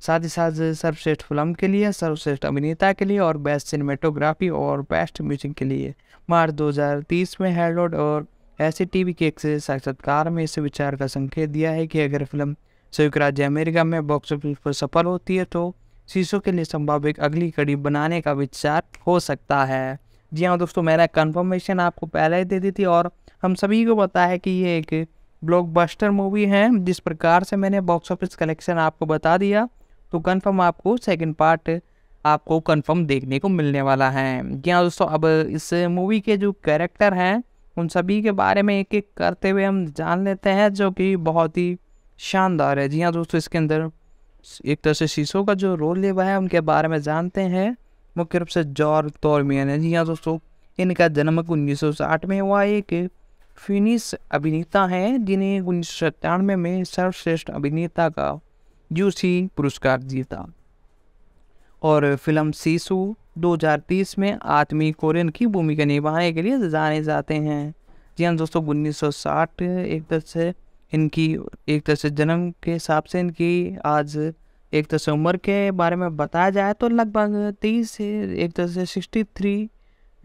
साथ ही साथ सर्वश्रेष्ठ फिल्म के लिए सर्वश्रेष्ठ अभिनेता के लिए और बेस्ट सिनेमेटोग्राफी और बेस्ट म्यूजिक के लिए मार्च 2030 में हेरोड और ऐसे टीवी के एक साक्षात्कार में इस विचार का संकेत दिया है कि अगर फिल्म संयुक्त राज्य अमेरिका में बॉक्स ऑफिस पर सफल होती है तो शीशों के लिए संभावित अगली कड़ी बनाने का विचार हो सकता है जी हाँ दोस्तों मैंने कन्फर्मेशन आपको पहले ही दे दी थी और हम सभी को पता है कि ये एक ब्लॉकबस्टर मूवी है जिस प्रकार से मैंने बॉक्स ऑफिस कलेक्शन आपको बता दिया तो कन्फर्म आपको सेकंड पार्ट आपको कन्फर्म देखने को मिलने वाला है जी हाँ दोस्तों अब इस मूवी के जो कैरेक्टर हैं उन सभी के बारे में एक एक करते हुए हम जान लेते हैं जो कि बहुत ही शानदार है जी हाँ दोस्तों इसके अंदर एक तरह से शीशो का जो रोल लेवा है उनके बारे में जानते हैं मुख्य रूप से जॉर्ज तौरमियन है जी हाँ दोस्तों इनका जन्म उन्नीस में हुआ एक फिनिश अभिनेता हैं जिन्हें उन्नीस सौ सत्तानवे में सर्वश्रेष्ठ अभिनेता का जूसी पुरस्कार जीता और फिल्म सीसु 2030 में आत्मी कोरियन की भूमिका निभाने के लिए जाने जाते हैं जी हाँ दोस्तों उन्नीस सौ साठ एक तरह से इनकी एक तरह से जन्म के हिसाब से इनकी आज एक तरह से उम्र के बारे में बताया जाए तो लगभग तेईस से एक तरह से सिक्सटी थ्री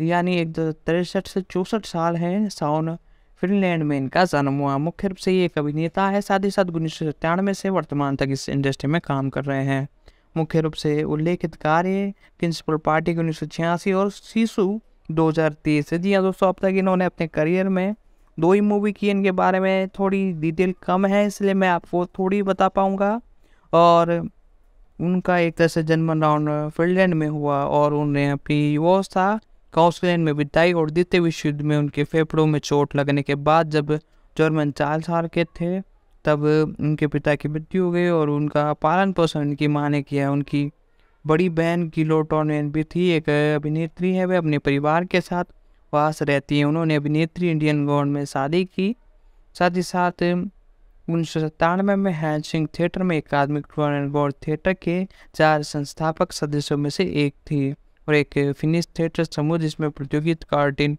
यानी एक तिरसठ से चौंसठ साल हैं साउन फिनलैंड में इनका जन्म हुआ मुख्य रूप से ये एक अभिनेता है साथ ही साथ उन्नीस सौ सत्तानवे से वर्तमान तक इस इंडस्ट्री में काम कर रहे हैं मुख्य रूप से उल्लेखित कार्य प्रिंसिपल पार्टी उन्नीस सौ छियासी और शिशु 2023 से जी हाँ दोस्तों अब तक इन्होंने अपने करियर में दो ही मूवी की इनके बारे में थोड़ी डिटेल कम है इसलिए मैं आपको थोड़ी बता पाऊँगा और उनका एक तरह से जन्म राउंड फिनलैंड में हुआ और उन्हें अपनी था काउसलैंड में बिताई और द्वितीय विश्व युद्ध में उनके फेफड़ों में चोट लगने के बाद जब जर्मन चार साल के थे तब उनके पिता की मृत्यु हो गई और उनका पालन पोषण उनकी माँ ने किया उनकी बड़ी बहन किलोटोनियन भी थी एक अभिनेत्री है वह अपने परिवार के साथ वास रहती है उन्होंने अभिनेत्री इंडियन गवर्नमेंट में शादी की साथ ही साथ उन्नीस सौ सत्तानवे में सिंह थिएटर में अकादमिक थिएटर के चार संस्थापक सदस्यों में से एक थी और एक फिनिश थिएटर समूह जिसमें प्रतियोगित कार्टिन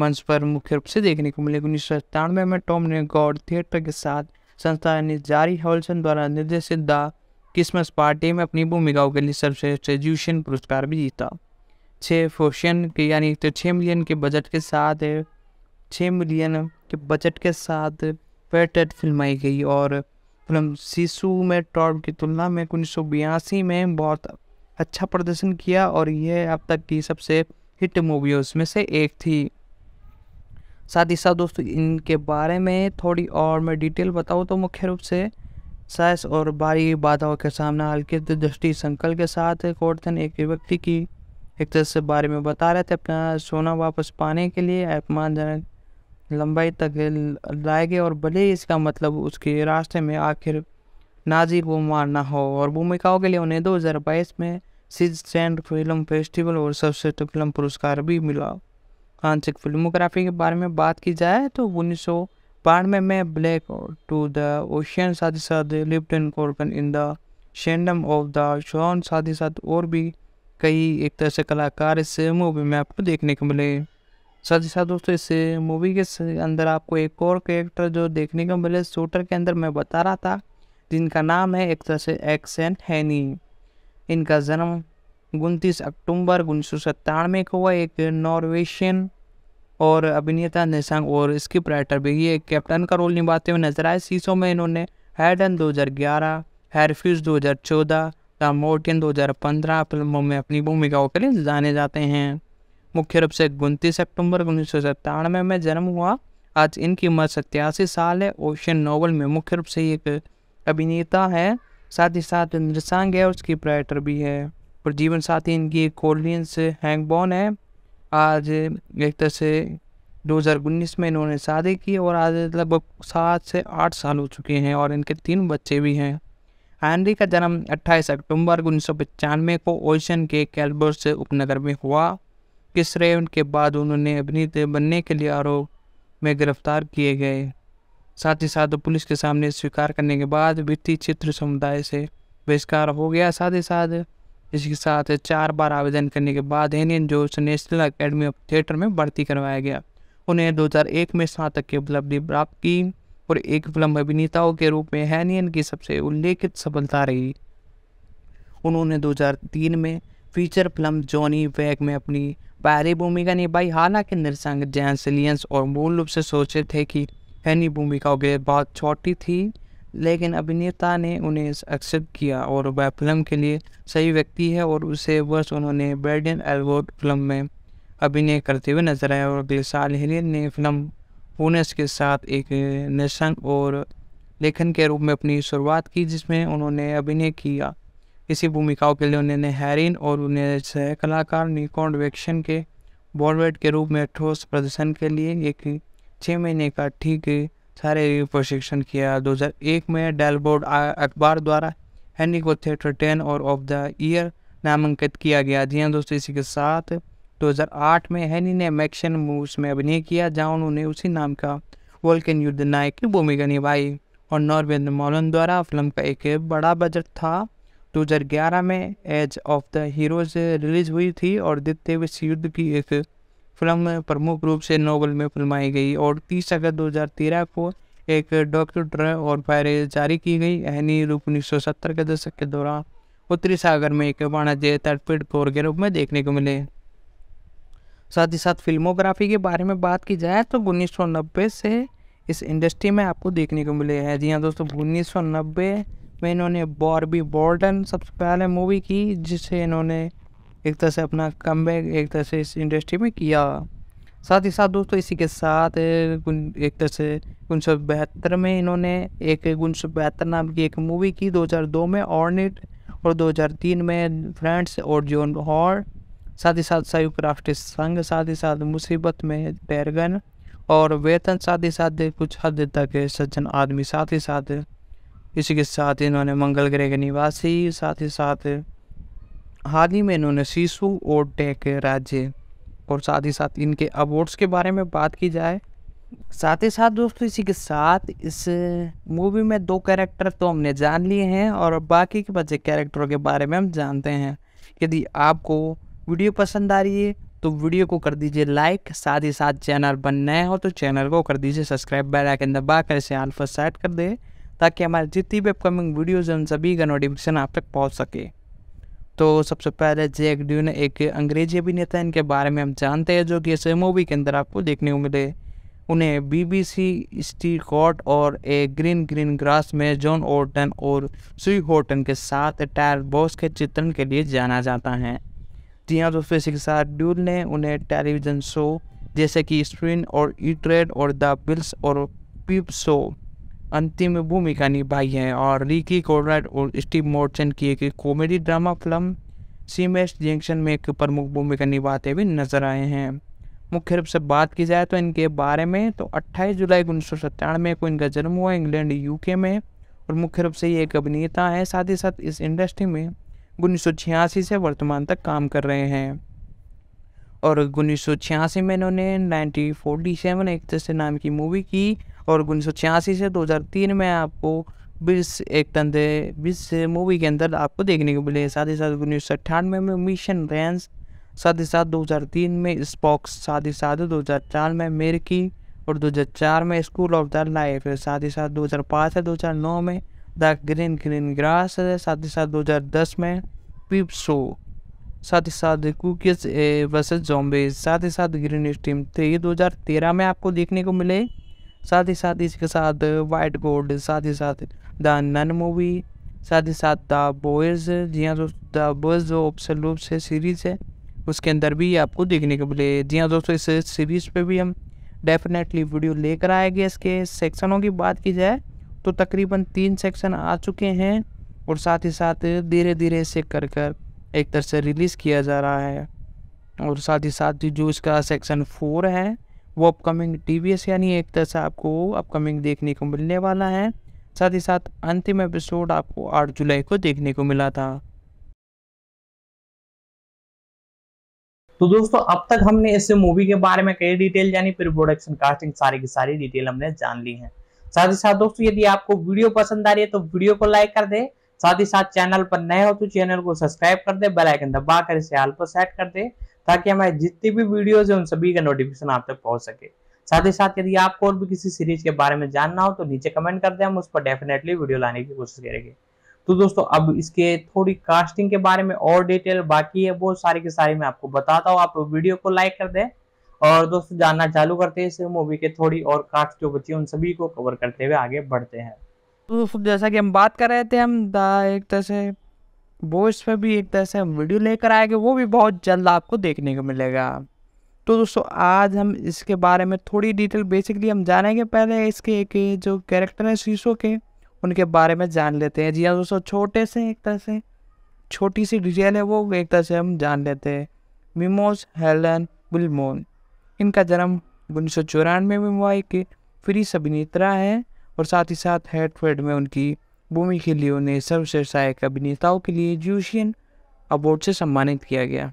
मंच पर मुख्य रूप से देखने को मिले उन्नीस सौ सत्तानवे में टॉम ने गॉड थिएटर के साथ संस्था जारी हॉलसन द्वारा निर्देशित द क्रिसमस पार्टी में अपनी भूमिकाओं के लिए सर्वश्रेष्ठ एजुशन पुरस्कार भी जीता छः फोशन के यानी तो छः मिलियन के बजट के साथ छः मिलियन के बजट के साथ फिल्म फिल्माई गई और फिल्म शिशु में टॉप की तुलना में उन्नीस में बहुत अच्छा प्रदर्शन किया और यह अब तक की सबसे हिट मूवियों में से एक थी साथ ही साथ दोस्तों इनके बारे में थोड़ी और मैं डिटेल बताऊँ तो मुख्य रूप से साइस और भारी बाधाओं के सामना हल्के दृष्टि संकल के साथ कोर्थन एक व्यक्ति की एक तरह से बारे में बता रहे थे अपना सोना वापस पाने के लिए अपमानजनक लंबाई तक लाए गए और भले ही इसका मतलब उसके रास्ते में आखिर नाजी बुमार ना हो और भूमिकाओं के लिए उन्हें 2022 में सिजसेंड फिल्म फेस्टिवल और सर्वश्रेष्ठ फिल्म पुरस्कार भी मिला आंशिक फिल्मोग्राफी के बारे में बात की जाए तो उन्नीस सौ बानवे में ब्लैक टू द ओशियन साथ ही साथ लिप्टन कॉर्कन इन द शेंडम ऑफ द शॉन साथ ही साथ और भी कई एक तरह से कलाकार इस मूवी में आपको देखने को मिले साथ ही साथ दोस्तों इस मूवी के अंदर आपको एक और कैरेक्टर जो देखने को मिले शूटर के अंदर मैं बता रहा था जिनका नाम है एक तरह से एक्सन हैनी इनका जन्म उनतीस अक्टूबर उन्नीस सौ सत्तानवे को हुआ एक नॉर्वेशियन और अभिनेता निशंक और स्क्रिप्ट राइटर भी ये कैप्टन का रोल निभाते हुए नजर आए शीशों में इन्होंने हैडन 2011, हेरफ्यूज 2014, द हज़ार पंद्रह फिल्मों में अपनी भूमिकाओं के लिए जाने जाते हैं मुख्य रूप से उनतीस अक्टूबर उन्नीस सौ सत्तानवे में जन्म हुआ आज इनकी उम्र सत्यासी साल है ओशियन नॉवल में मुख्य रूप से एक अभिनेता है साथ ही साथ नृसांग है और उसकी प्राइटर भी है और जीवन साथी इनकी एक कोलियंस हैंगबॉन है आज एक तरह से दो में इन्होंने शादी की और आज लगभग सात से आठ साल हो चुके हैं और इनके तीन बच्चे भी हैं हैंनरी का जन्म 28 अक्टूबर उन्नीस को ओशन के कैलबर्स उपनगर में हुआ किस रेवन के बाद उन्होंने अभिनेता बनने के लिए आरोप में गिरफ्तार किए गए साथ ही साथ पुलिस के सामने स्वीकार करने के बाद वित्तीय चित्र समुदाय से बहिष्कार हो गया साथ ही साथ इसके साथ चार बार आवेदन करने के बाद हेनियन जोश नेशनल अकेडमी ऑफ थिएटर में भर्ती करवाया गया उन्हें 2001 में स्नातक की उपलब्धि प्राप्त की और एक फिल्म अभिनेताओं के रूप में हैनियन की सबसे उल्लेखित सफलता रही उन्होंने 2003 में फीचर फिल्म जॉनी वैग में अपनी पहली भूमिका निभाई हालांकि निरसंग जैन सिलियंस और मूल रूप से सोचे थे कि फैनी भूमिकाओं के बाद छोटी थी लेकिन अभिनेता ने उन्हें एक्सेप्ट किया और वह फिल्म के लिए सही व्यक्ति है और उसे वर्ष उन्होंने ब्रेडन एलवर्ड फिल्म में अभिनय करते हुए नजर आया और अगले साल हेलियन ने फिल्म ओनस के साथ एक निर्सन और लेखन के रूप में अपनी शुरुआत की जिसमें उन्होंने अभिनय किया इसी भूमिकाओं के लिए उन्होंने हैरिन और उन्हें सह कलाकार निकॉन्ड वेक्शन के बॉलवेट के रूप में ठोस प्रदर्शन के लिए एक छः महीने का ठीक सारे प्रशिक्षण किया 2001 में डेल बोर्ड अखबार द्वारा हैनी को थिएटर टेन और ऑफ द ईयर नामांकित किया गया जी हाँ दोस्तों इसी के साथ 2008 में हैनी ने मैक्शन मूव्स में अभिनय किया जहाँ उन्होंने उसी नाम का वोल्कन युद्ध नायक की भूमिका निभाई और नॉर्वेंद्र मोलन द्वारा फिल्म का एक बड़ा बजट था 2011 में age of the heroes release हुई थी और द्वितीय हुए युद्ध की एक फिल्म प्रमुख रूप से नोबल में फिल्माई गई और 30 अगस्त 2013 को एक डॉक्टर और फायर जारी की गई यानी रूप उन्नीस के दशक के दौरान उत्तरी सागर में एक वाणिज्य तटपीट कोर के रूप में देखने को मिले साथ ही साथ फिल्मोग्राफी के बारे में बात की जाए तो उन्नीस से इस इंडस्ट्री में आपको देखने को मिले हैं जी हाँ दोस्तों उन्नीस में इन्होंने बॉर्बी बॉर्डन सबसे पहले मूवी की जिसे इन्होंने एक तरह से अपना कम एक तरह से इस इंडस्ट्री में किया साथ ही साथ दोस्तों इसी के साथ एक तरह से उन्नीस सौ बहत्तर में इन्होंने एक उन्नीस सौ बहत्तर नाम की एक मूवी की 2002 में ऑर्निट और 2003 में फ्रेंड्स और जॉन हॉर साथ ही साथ संयुक्त राष्ट्र संघ साथ ही साथ मुसीबत में टैरगन और वेतन साथ ही साथ कुछ हद तक सज्जन आदमी साथ ही साथ इसी के साथ इन्होंने मंगल ग्रह के निवासी साथ ही साथ हाल ही में इन्होंने शिशु और टेक राज्य और साथ ही साथ इनके अवार्ड्स के बारे में बात की जाए साथ ही साथ दोस्तों इसी के साथ इस मूवी में दो कैरेक्टर तो हमने जान लिए हैं और बाकी के बचे कैरेक्टरों के बारे में हम जानते हैं यदि आपको वीडियो पसंद आ रही है तो वीडियो को कर दीजिए लाइक साथ ही साथ चैनल पर नए हो तो चैनल को कर दीजिए सब्सक्राइब बेल आइकन दबा कर इसे आल्फा सेट कर दे ताकि हमारे जितनी भी अपकमिंग वीडियोज़ हैं उन सभी का नोटिफिकेशन आप तक पहुँच सके तो सबसे पहले जैक ड्यून एक अंग्रेजी अभिनेता इनके बारे में हम जानते हैं जो कि इस मूवी के अंदर आपको देखने को मिले उन्हें बीबीसी स्टीकॉट और ए ग्रीन ग्रीन ग्रास में जॉन ओर्टन और सुई होर्टन के साथ टायर बॉस के चित्रण के लिए जाना जाता है जी हाँ दोस्तों इसी के साथ ड्यूल ने उन्हें टेलीविज़न शो जैसे कि स्प्रिन और ईट्रेड e और द बिल्स और पिप शो अंतिम भूमिका निभाई है और रिकी कोडराइट और स्टीव मोर्चन की एक कॉमेडी ड्रामा फिल्म सीमेस्ट जंक्शन में एक प्रमुख भूमिका निभाते हुए नजर आए हैं मुख्य रूप से बात की जाए तो इनके बारे में तो 28 जुलाई उन्नीस सौ सत्तानवे को इनका जन्म हुआ इंग्लैंड यूके में और मुख्य रूप से ये एक अभिनेता है साथ ही साथ इस इंडस्ट्री में उन्नीस से वर्तमान तक काम कर रहे हैं और उन्नीस में इन्होंने नाइनटीन फोर्टी सेवन एक से नाम की मूवी की और उन्नीस से 2003 में आपको बीस एक तंदे बीस मूवी के अंदर आपको देखने को मिले साथ ही साथ उन्नीस सौ अट्ठानवे में मिशन रैंस साथ ही साथ 2003 में स्पॉक्स साथ ही साथ 2004 में मेरकी और 2004 में स्कूल ऑफ द लाइफ साथ ही साथ 2005 से 2009 में द ग्रीन ग्रीन ग्रास साथ ही साथ 2010 में पिप शो साथ ही साथ कुकीज वर्सेज जॉम्बे साथ ही साथ ग्रीन स्टीम थे तो ये तेरह में आपको देखने को मिले साथ ही साथ इसके साथ वाइट गोल्ड साथ ही साथ द नन मूवी साथ ही साथ द बॉयज़ जी हाँ दोस्तों द बॉयज़ ऑफ ऑप्शन से सीरीज़ है उसके अंदर भी आपको देखने को मिले जी हाँ दोस्तों इस सीरीज़ पे भी हम डेफिनेटली वीडियो लेकर आएंगे इसके सेक्शनों की बात की जाए तो तकरीबन तीन सेक्शन आ चुके हैं और साथ ही साथ धीरे धीरे इसे कर कर एक तरह से रिलीज़ किया जा रहा है और साथ ही साथ जो इसका सेक्शन फोर है वो अपकमिंग टी यानी एक तरह से आपको अपकमिंग देखने को मिलने वाला है साथ ही साथ अंतिम एपिसोड आपको 8 जुलाई को देखने को मिला था तो दोस्तों अब तक हमने इस मूवी के बारे में कई डिटेल यानी फिर प्रोडक्शन कास्टिंग सारी की सारी डिटेल हमने जान ली है साथ ही साथ दोस्तों यदि आपको वीडियो पसंद आ रही है तो वीडियो को लाइक कर दे साथ ही साथ चैनल पर नए हो तो चैनल को सब्सक्राइब कर दे बेल आइकन दबा कर इसे हाल पर सेट कर दे ताकि हमारे जितने भी वीडियोज है उन सभी का नोटिफिकेशन आप तक पहुंच सके साथ ही साथ यदि आपको और भी किसी सीरीज के बारे में जानना हो तो नीचे कमेंट कर दे हम उस पर डेफिनेटली वीडियो लाने की कोशिश करेंगे तो दोस्तों अब इसके थोड़ी कास्टिंग के बारे में और डिटेल बाकी है वो सारी के सारी मैं आपको बताता हूँ आप वीडियो को लाइक कर दें और दोस्तों जानना चालू करते हैं इस मूवी के थोड़ी और कास्ट जो बची उन सभी को कवर करते हुए आगे बढ़ते हैं तो दोस्तों जैसा कि हम बात कर रहे थे हम एक तरह से वो इस पर भी एक तरह से हम वीडियो लेकर आएंगे वो भी बहुत जल्द आपको देखने को मिलेगा तो दोस्तों आज हम इसके बारे में थोड़ी डिटेल बेसिकली हम जानेंगे पहले इसके एक जो कैरेक्टर हैं शीशो के उनके बारे में जान लेते हैं जी हाँ दोस्तों छोटे से एक तरह से छोटी सी डिटेल है वो एक तरह से हम जान लेते हैं मिमोस हेलन विलमोन इनका जन्म उन्नीस सौ चौरानवे में हुआ एक फ्री सभिनेत्रा है और साथ ही साथ हेडफेड में उनकी भूमि के लिए उन्हें सर्वश्रेष्ठ सहायक अभिनेताओं के लिए जूशियन अवार्ड से सम्मानित किया गया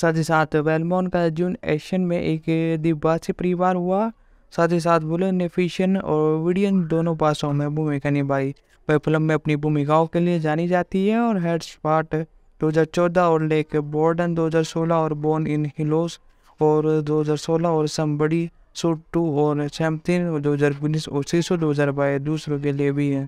साथ ही साथ वेलमोन का जून एशियन में एक द्विभाषी परिवार हुआ साथ ही साथ बुलन ने फिशन और विडियन दोनों भाषाओं में भूमिका निभाई वह फिल्म में अपनी भूमिकाओं के लिए जानी जाती है और हेड स्पार्ट दो और लेक बोर्डन 2016 और बोर्न इन हिलोस और 2016 और सम बड़ी सो टू और सैमथिन दो हज़ार उन्नीस और सो दो हज़ार बाईस दूसरों के लिए भी है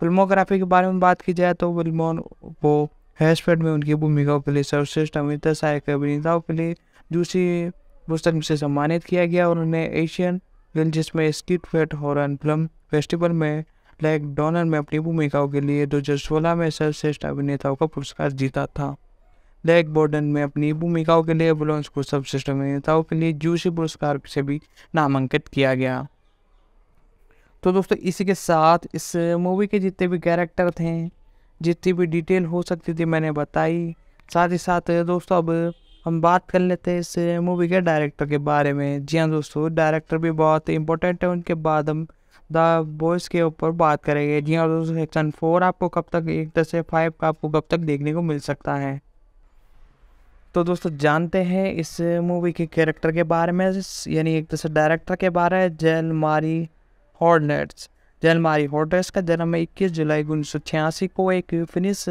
फिल्मोग्राफी के बारे में बात की जाए तो विलमोन को हैशफेड में उनकी भूमिकाओं के लिए सर्वश्रेष्ठ अमिता सहायक अभिनेताओं के लिए दूसरी पुस्तक से सम्मानित किया गया और उन्हें एशियन फिल्म जिसमें स्कीट फेट हॉर फिल्म फेस्टिवल में लाइक डॉनर में अपनी भूमिकाओं के लिए दो हजार सोलह में सर्वश्रेष्ठ अभिनेताओं का पुरस्कार जीता था ब्लैक बोर्डन में अपनी भूमिकाओं के लिए बुलोंस को सबसिस्टम नेताओं के लिए जूसी पुरस्कार से भी नामांकित किया गया तो दोस्तों इसी के साथ इस मूवी के जितने भी कैरेक्टर थे जितनी भी डिटेल हो सकती थी मैंने बताई साथ ही साथ दोस्तों अब हम बात कर लेते हैं इस मूवी के डायरेक्टर के बारे में जी हाँ दोस्तों डायरेक्टर भी बहुत इंपॉर्टेंट है उनके बाद हम द बॉयज़ के ऊपर बात करेंगे जी हाँ दोस्तों सेक्शन फोर आपको कब तक एक दस से फाइव का आपको कब तक देखने को मिल सकता है तो दोस्तों जानते हैं इस मूवी के कैरेक्टर के बारे में यानी एक तरह से डायरेक्टर के बारे में जैन मारी हॉर्नेट्स जैन मारी हॉर्नेट्स का जन्म 21 इक्कीस जुलाई उन्नीस सौ छियासी को एक फिनिश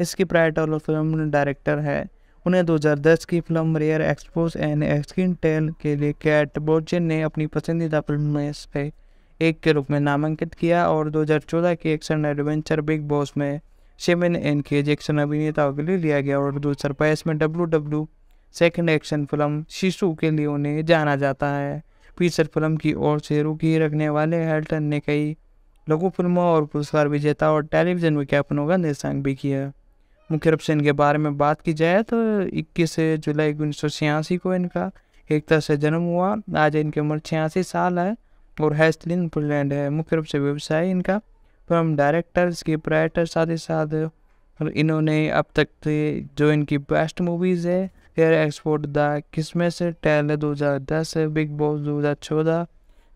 इसकी प्रायटल फिल्म डायरेक्टर है उन्हें 2010 की फिल्म रेयर एक्सपोज एंड एक्सकिन टेल के लिए कैट बोर्चिन ने अपनी पसंदीदा फिल्म में से एक के रूप में नामांकित किया और 2014 के एक्शन एडवेंचर बिग बॉस में सेवन एन के एक्शन अभिनेताओं के लिए लिया गया और दो हजार बाईस में W W second action film शिशु के लिए उन्हें जाना जाता है फीचर फिल्म की ओर से रुकी रखने वाले हेल्टन ने कई लघु फिल्मों और पुरस्कार विजेता और टेलीविजन विज्ञापनों का निर्देशन भी किया मुख्य रूप से इनके बारे में बात की जाए तो 21 जुलाई उन्नीस को इनका एकता से जन्म हुआ आज इनकी उम्र छियासी साल है और हेस्टलिन पोलैंड है मुख्य रूप से व्यवसाय इनका फिल्म डायरेक्टर्स के राइटर साथ ही साथ इन्होंने अब तक थे जो इनकी बेस्ट मूवीज़ है हेयर एक्सपोर्ट द किसमें से टैल दो हज़ार दस बिग बॉस दो हज़ार चौदह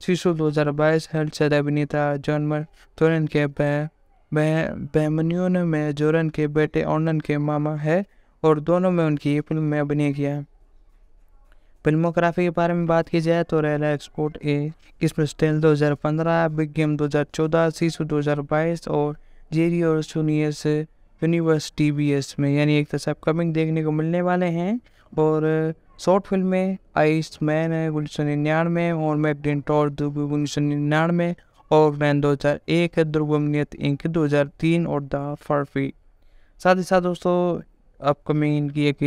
शीशु दो हज़ार बाईस हलचर अभिनेता जॉनमर तोरन के बहमनियोन में जोरन के बेटे ऑनन के मामा है और दोनों में उनकी फिल्म में अभिनय किया फिल्मोग्राफी के बारे में बात की जाए तो रेला एक्सपोर्ट ए क्रिसमस टेल दो हज़ार पंद्रह बिग गेम दो हज़ार चौदह शीशु दो हज़ार बाईस और जेरी और सुनियस यूनिवर्स टी वी एस में यानी एक तरह से अपकमिंग देखने को मिलने वाले हैं और शॉर्ट फिल्में आइस मैन है उन्नीस सौ निन्यानवे और मैगडीन टॉर दुर्ग उन्नीस सौ निन्यानवे और मैन दो हज़ार एक है दुर्गमनियत इंक दो हज़ार तीन और द फर्फी साथ ही साथ दोस्तों अपकमिंग इनकी एक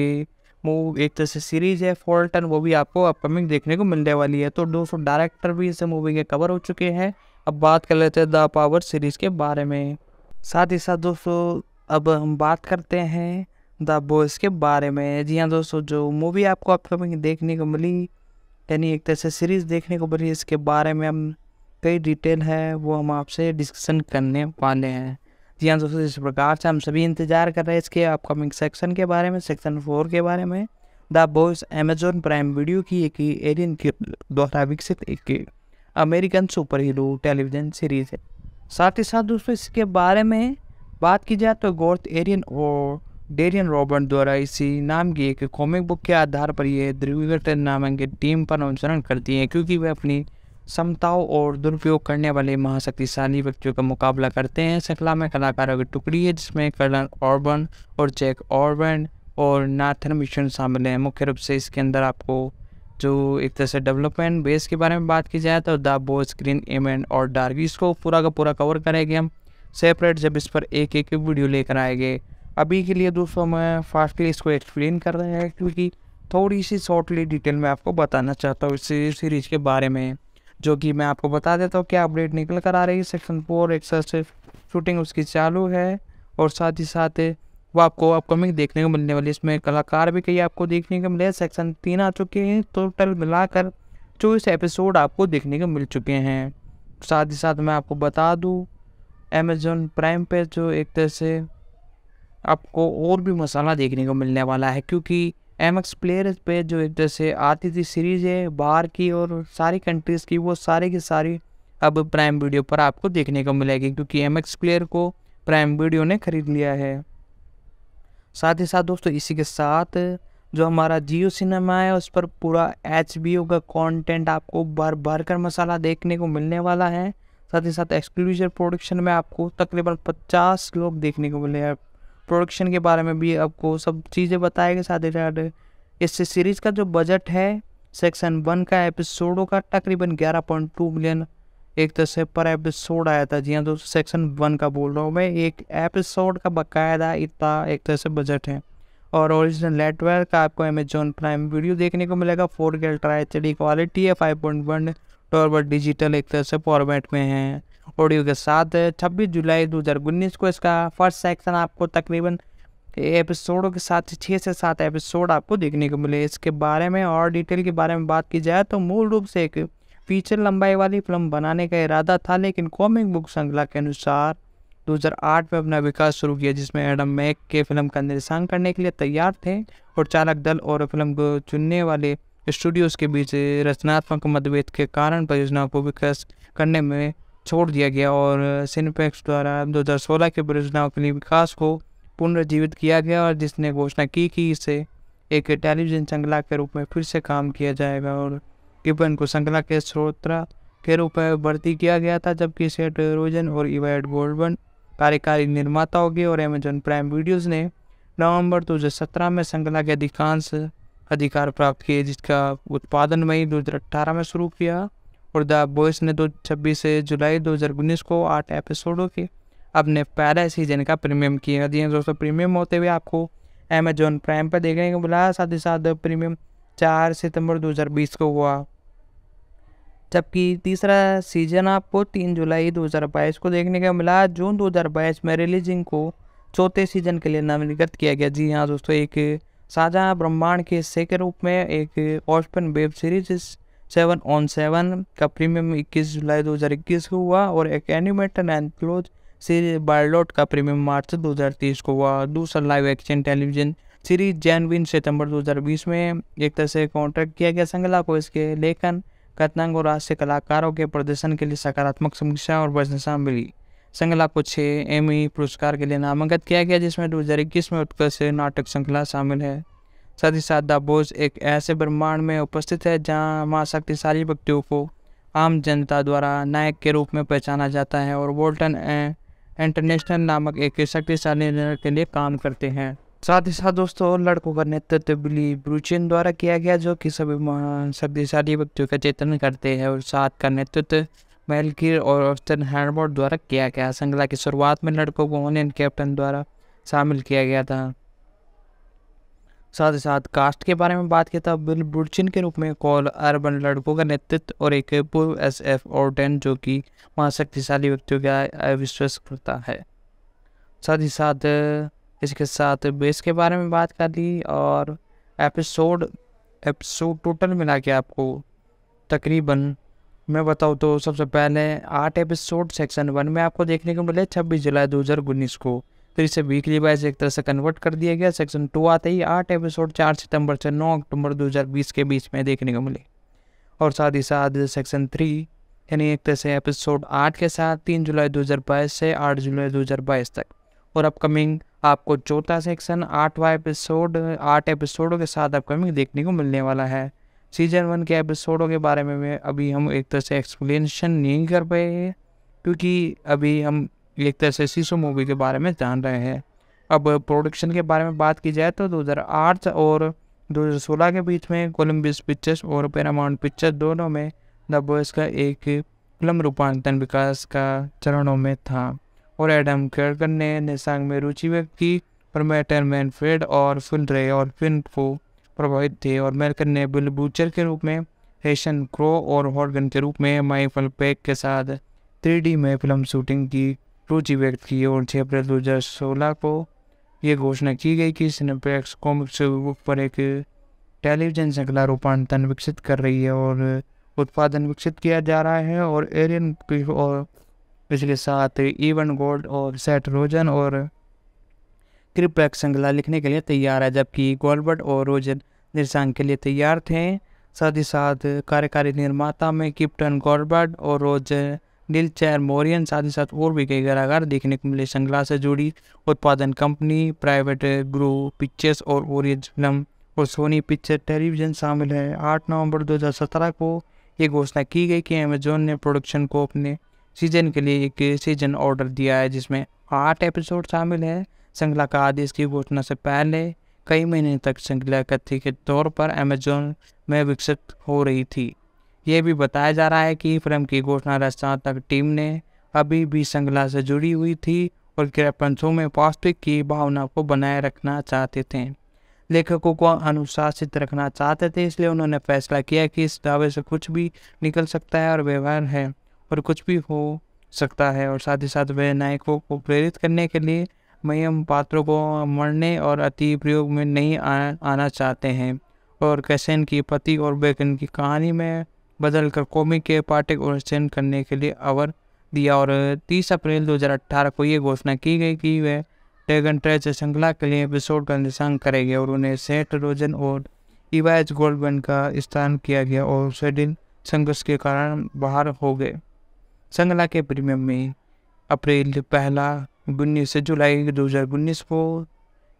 मूव एक तरह से सीरीज है फॉल्टन वो भी आपको अपकमिंग देखने को मिलने वाली है तो दोस्तों डायरेक्टर भी इस मूवी के कवर हो चुके हैं अब बात कर लेते हैं द पावर सीरीज़ के बारे में साथ ही साथ दोस्तों अब हम बात करते हैं द बॉयज़ के बारे में जी हाँ दोस्तों जो मूवी आपको अपकमिंग देखने को मिली यानी एक तरह से सीरीज़ देखने को मिली इसके बारे में हम कई डिटेल है वो हम आपसे डिस्कशन करने वाले हैं जी हाँ दोस्तों इस प्रकार से हम सभी इंतजार कर रहे हैं इसके अपकमिंग सेक्शन के बारे में सेक्शन फोर के बारे में the boys Amazon prime video की एक एरियन के द्वारा विकसित एक American super hero television series है साथ ही साथ दोस्तों इसके बारे में बात की जाए तो गोर्थ एरियन और डेरियन रॉबर्ट द्वारा इसी नाम की एक कॉमिक बुक के आधार पर यह ध्रुवीगठन नामक टीम पर अनुसरण करती है क्योंकि वह अपनी समताओं और दुरुपयोग करने वाले महाशक्तिशाली व्यक्तियों का मुकाबला करते हैं शखला में कलाकारों की टुकड़ी है जिसमें कर्नल ऑर्बन और जैक ऑर्बन और नाथन मिशन शामिल हैं मुख्य रूप से इसके अंदर आपको जो एक तरह से डेवलपमेंट बेस के बारे में बात की जाए तो द बो स्क्रीन इमेंट और डार्क इसको पूरा का पूरा कवर करेंगे हम सेपरेट जब इस पर एक एक वीडियो लेकर आएंगे अभी के लिए दोस्तों मैं फास्टली इसको एक्सप्लेन कर रहे हैं क्योंकि थोड़ी सी शॉर्टली डिटेल में आपको बताना चाहता हूँ इस सीरीज़ के बारे में जो कि मैं आपको बता देता हूँ क्या अपडेट निकल कर आ रही है सेक्शन फोर एक्सरसाइज शूटिंग उसकी चालू है और साथ ही साथ वो आपको अपकमिंग देखने को मिलने वाली है इसमें कलाकार भी कई आपको देखने को मिले सेक्शन तीन आ चुके हैं टोटल मिलाकर चौबीस एपिसोड आपको देखने को मिल चुके हैं साथ ही साथ मैं आपको बता दूँ अमेजोन प्राइम पर जो एक तरह से आपको और भी मसाला देखने को मिलने वाला है क्योंकि एम एक्स प्लेयर पे जो जैसे आती थी सीरीज है बाहर की और सारी कंट्रीज़ की वो सारे की सारी अब प्राइम वीडियो पर आपको देखने को मिलेगी क्योंकि एम एक्स प्लेयर को प्राइम वीडियो ने ख़रीद लिया है साथ ही साथ दोस्तों इसी के साथ जो हमारा जियो सिनेमा है उस पर पूरा एच का कंटेंट आपको भर भर कर मसाला देखने को मिलने वाला है साथ ही साथ एक्सक्लूसिव प्रोडक्शन में आपको तकरीबन 50 लोग देखने को मिले हैं प्रोडक्शन के बारे में भी आपको सब चीज़ें बताएगा साथ ही साथ इस सीरीज़ का जो बजट है सेक्शन वन का एपिसोडों का तकरीबन ग्यारह पॉइंट टू मिलियन एक तरह से पर एपिसोड आया था जी हाँ दोस्तों सेक्शन वन का बोल रहा हूँ मैं एक एपिसोड का बकायदा इतना एक तरह से बजट है और ओरिजिनल नेटवर्क का आपको अमेजोन प्राइम वीडियो देखने को मिलेगा फोर के अल्ट्रा एच क्वालिटी है फाइव पॉइंट वन टॉर्बर डिजिटल एक तरह से फॉर्मेट में है ऑडियो के साथ 26 जुलाई 2019 को इसका फर्स्ट सेक्शन आपको तकरीबन एपिसोडों के साथ छः से सात एपिसोड आपको देखने को मिले इसके बारे में और डिटेल के बारे में बात की जाए तो मूल रूप से एक फीचर लंबाई वाली फिल्म बनाने का इरादा था लेकिन कॉमिक बुक श्रृंखला के अनुसार 2008 में अपना विकास शुरू किया जिसमें एडम मैक के फिल्म का निर्देशन करने के लिए तैयार थे और चालक दल और फिल्म को चुनने वाले स्टूडियोज़ के बीच रचनात्मक मतभेद के कारण परियोजना को विकास करने में छोड़ दिया गया और सिनपैक्स द्वारा 2016 के परियोजनाओं के लिए विकास को पुनर्जीवित किया गया और जिसने घोषणा की कि इसे एक टेलीविजन श्रृंखला के रूप में फिर से काम किया जाएगा और गिबन को श्रृंखला के श्रोता के रूप में भर्ती किया गया था जबकि सेट रोजन और इवाइड गोल्डबर्न कार्यकारी निर्माता होगी और अमेजन प्राइम वीडियोज़ ने नवंबर 2017 में श्रृंखला के अधिकांश अधिकार प्राप्त किए जिसका उत्पादन मई 2018 में शुरू किया और द बॉयज़ ने तो छब्बीस जुलाई दो हज़ार उन्नीस को आठ एपिसोडों के अपने पहला सीजन का प्रीमियम किया जी हाँ दोस्तों प्रीमियम होते हुए आपको अमेजोन प्राइम पर देखने को मिला साथ ही साथ प्रीमियम चार सितंबर 2020 को हुआ जबकि तीसरा सीज़न आपको तीन जुलाई 2022 को देखने को मिला जून 2022 में रिलीजिंग को चौथे सीज़न के लिए नामनिर्गत किया गया जी हाँ दोस्तों एक साझा ब्रह्मांड के हिस्से के रूप में एक ऑस्पन web series seven on seven का प्रीमियम 21 जुलाई 2021 को हुआ और एक एनिमेटेड एंड क्लोज सीरीज बायलॉट का प्रीमियम मार्च 2023 को हुआ दूसरा लाइव एक्शन टेलीविजन सीरीज जैनविन सितंबर 2020 में एक तरह से कॉन्ट्रैक्ट किया गया संगला को इसके लेखन कथनांग और राष्ट्रीय कलाकारों के प्रदर्शन के लिए सकारात्मक समीक्षा और प्रशंसा मिली संगला को छः एम पुरस्कार के लिए नामांकित किया गया जिसमें इक्कीस में उत्कृष्ट नाटक श्रृंखला शामिल है साथ ही साथ दाबोज एक ऐसे ब्रह्मांड में उपस्थित है जहाँ माँ शक्तिशाली व्यक्तियों को आम जनता द्वारा नायक के रूप में पहचाना जाता है और वोल्टन इंटरनेशनल नामक एक शक्तिशाली निर्णय के लिए काम करते हैं साथ ही साथ दोस्तों लड़कों का नेतृत्व बिली ब्रूचिन द्वारा किया गया जो कि सभी शक्तिशाली व्यक्तियों का चेतन करते हैं और साथ का नेतृत्व मेलगिर और ऑस्टन हैंडबोर्ड द्वारा किया गया श्रृंखला की शुरुआत में लड़कों को ओनियन कैप्टन द्वारा शामिल किया गया था साथ ही साथ कास्ट के बारे में बात की था बिल बुडचिन के रूप में कॉल अर्बन लड़कों का नेतृत्व और एक पूर्व एस एफ ऑर्टेन जो कि वहाँ शक्तिशाली व्यक्तियों का अविश्वास करता है साथ ही साथ इसके साथ बेस के बारे में बात कर ली और एपिसोड एपिसोड टोटल मिला के आपको तकरीबन मैं बताऊँ तो सबसे पहले आठ एपिसोड सेक्शन वन में आपको देखने को मिले छब्बीस जुलाई दो हज़ार उन्नीस को फिर इसे वीकली वाइज एक तरह से कन्वर्ट कर दिया गया सेक्शन टू आते ही आठ एपिसोड चार सितंबर से नौ अक्टूबर 2020 के बीच में देखने को मिले और साथ ही साथ सेक्शन थ्री यानी एक तरह से एपिसोड आठ के साथ तीन जुलाई बाईस से आठ जुलाई बाईस तक और अपकमिंग आपको चौथा सेक्शन आठवा एपिसोड आठ एपिसोडों के साथ अपकमिंग देखने को मिलने वाला है सीजन वन के एपिसोडों के बारे में अभी हम एक तरह से एक्सप्लेनेशन नहीं कर पाए हैं क्योंकि अभी हम एक तरह से शीशो मूवी के बारे में जान रहे हैं अब प्रोडक्शन के बारे में बात की जाए तो 2008 और 2016 के बीच में कोलम्बियस पिक्चर्स और पैरामाउंट पिक्चर्स दोनों में द बॉयज़ का एक फिल्म रूपांतरण विकास का चरणों में था और एडम केड़कर ने निशांग में रुचि व्यक्त की और मैटर मैनफ्रेड और फिल रे और फिन को प्रभावित थे और मेरकन ने बिल बूचर के रूप में हेशन क्रो और हॉर्गन के रूप में माइफल पैक के साथ थ्री में फिल्म शूटिंग की रुचि व्यक्त की और छः अप्रैल दो हज़ार सोलह को ये घोषणा की गई कि सिनेपैक्स कॉमिक्स बुक पर एक टेलीविजन श्रृंखला रूपांतरण विकसित कर रही है और उत्पादन विकसित किया जा रहा है और एरियन और इसके साथ इवन गोल्ड और सेट रोजन और क्रिपैक्स श्रृंखला लिखने के लिए तैयार है जबकि गोल्बर्ट और रोजन निर्सांग के लिए तैयार थे साथ ही साथ कार्यकारी निर्माता में किप्टन गोल्बर्ट और रोजन डील चेयर मोरियन साथ ही साथ और भी कई कलाकार देखने को मिले संगला से जुड़ी उत्पादन कंपनी प्राइवेट ग्रो पिक्चर्स और ओरियन फिल्म और सोनी पिक्चर टेलीविजन शामिल है आठ नवंबर 2017 को ये घोषणा की गई कि अमेजोन ने प्रोडक्शन को अपने सीजन के लिए एक सीजन ऑर्डर दिया है जिसमें आठ एपिसोड शामिल है संगला का आदेश की घोषणा से पहले कई महीने तक संगला कथी के तौर पर अमेजोन में विकसित हो रही थी ये भी बताया जा रहा है कि फिल्म की घोषणा रचना तक टीम ने अभी भी संगला से जुड़ी हुई थी और क्रेपंथों में पौष्टिक की भावना को बनाए रखना चाहते थे लेखकों को अनुशासित रखना चाहते थे इसलिए उन्होंने फैसला किया कि इस दावे से कुछ भी निकल सकता है और व्यवहार है और कुछ भी हो सकता है और साथ ही साथ वे नायकों को प्रेरित करने के लिए मयम पात्रों को मरने और अति प्रयोग में नहीं आ, आना चाहते हैं और कैसेन की पति और बेकन की कहानी में बदल कर कौमी के पार्टी को चयन करने के लिए अवर दिया और 30 अप्रैल 2018 को ये घोषणा की गई कि वे ड्रैगन ट्रेच श्रृंखला के लिए एपिसोड का निशान करेंगे और उन्हें सेठ रोजन और इवाइज गोल्डमैन का स्थान किया गया और स्वेडिन संघर्ष के कारण बाहर हो गए श्रृंखला के प्रीमियम में अप्रैल पहला उन्नीस से जुलाई दो हज़ार उन्नीस को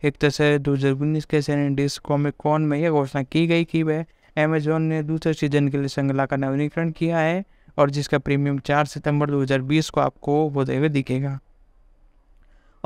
एक तरह से दो हज़ार उन्नीस के सैनिडिस कॉमिक कॉन में यह घोषणा की गई कि वह अमेजोन ने दूसरे सीजन के लिए श्रृंखला का नवीनीकरण किया है और जिसका प्रीमियम 4 सितंबर 2020 को आपको होते हुए दिखेगा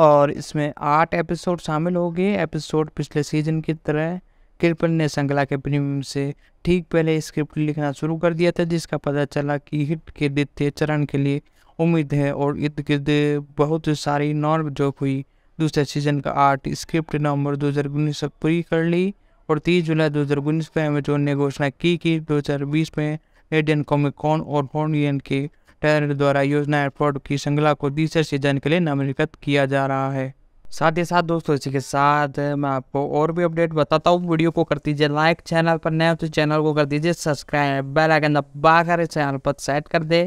और इसमें आठ एपिसोड शामिल हो गए एपिसोड पिछले सीजन की तरह कृपल ने श्रृंखला के प्रीमियम से ठीक पहले स्क्रिप्ट लिखना शुरू कर दिया था जिसका पता चला कि हिट के द्वितीय चरण के लिए उम्मीद है और इर्द गिर्द बहुत सारी नॉन जो हुई दूसरे सीजन का आर्ट स्क्रिप्ट नवंबर दो हज़ार उन्नीस तक पूरी कर ली और 30 जुलाई दो हज़ार उन्नीस में अमेजोन ने घोषणा की कि 2020 में एडियन कॉमिकॉन और हॉर्नियन के टैलेंट द्वारा योजना एयरपोर्ट की श्रृंखला को तीसरे सीजन के लिए नामांकित किया जा रहा है साथ ही साथ दोस्तों इसी के साथ मैं आपको और भी अपडेट बताता हूँ वीडियो को कर दीजिए लाइक चैनल पर नए तो चैनल को कर दीजिए सब्सक्राइब बेल आइकन दबा कर इस चैनल पर सेट कर दे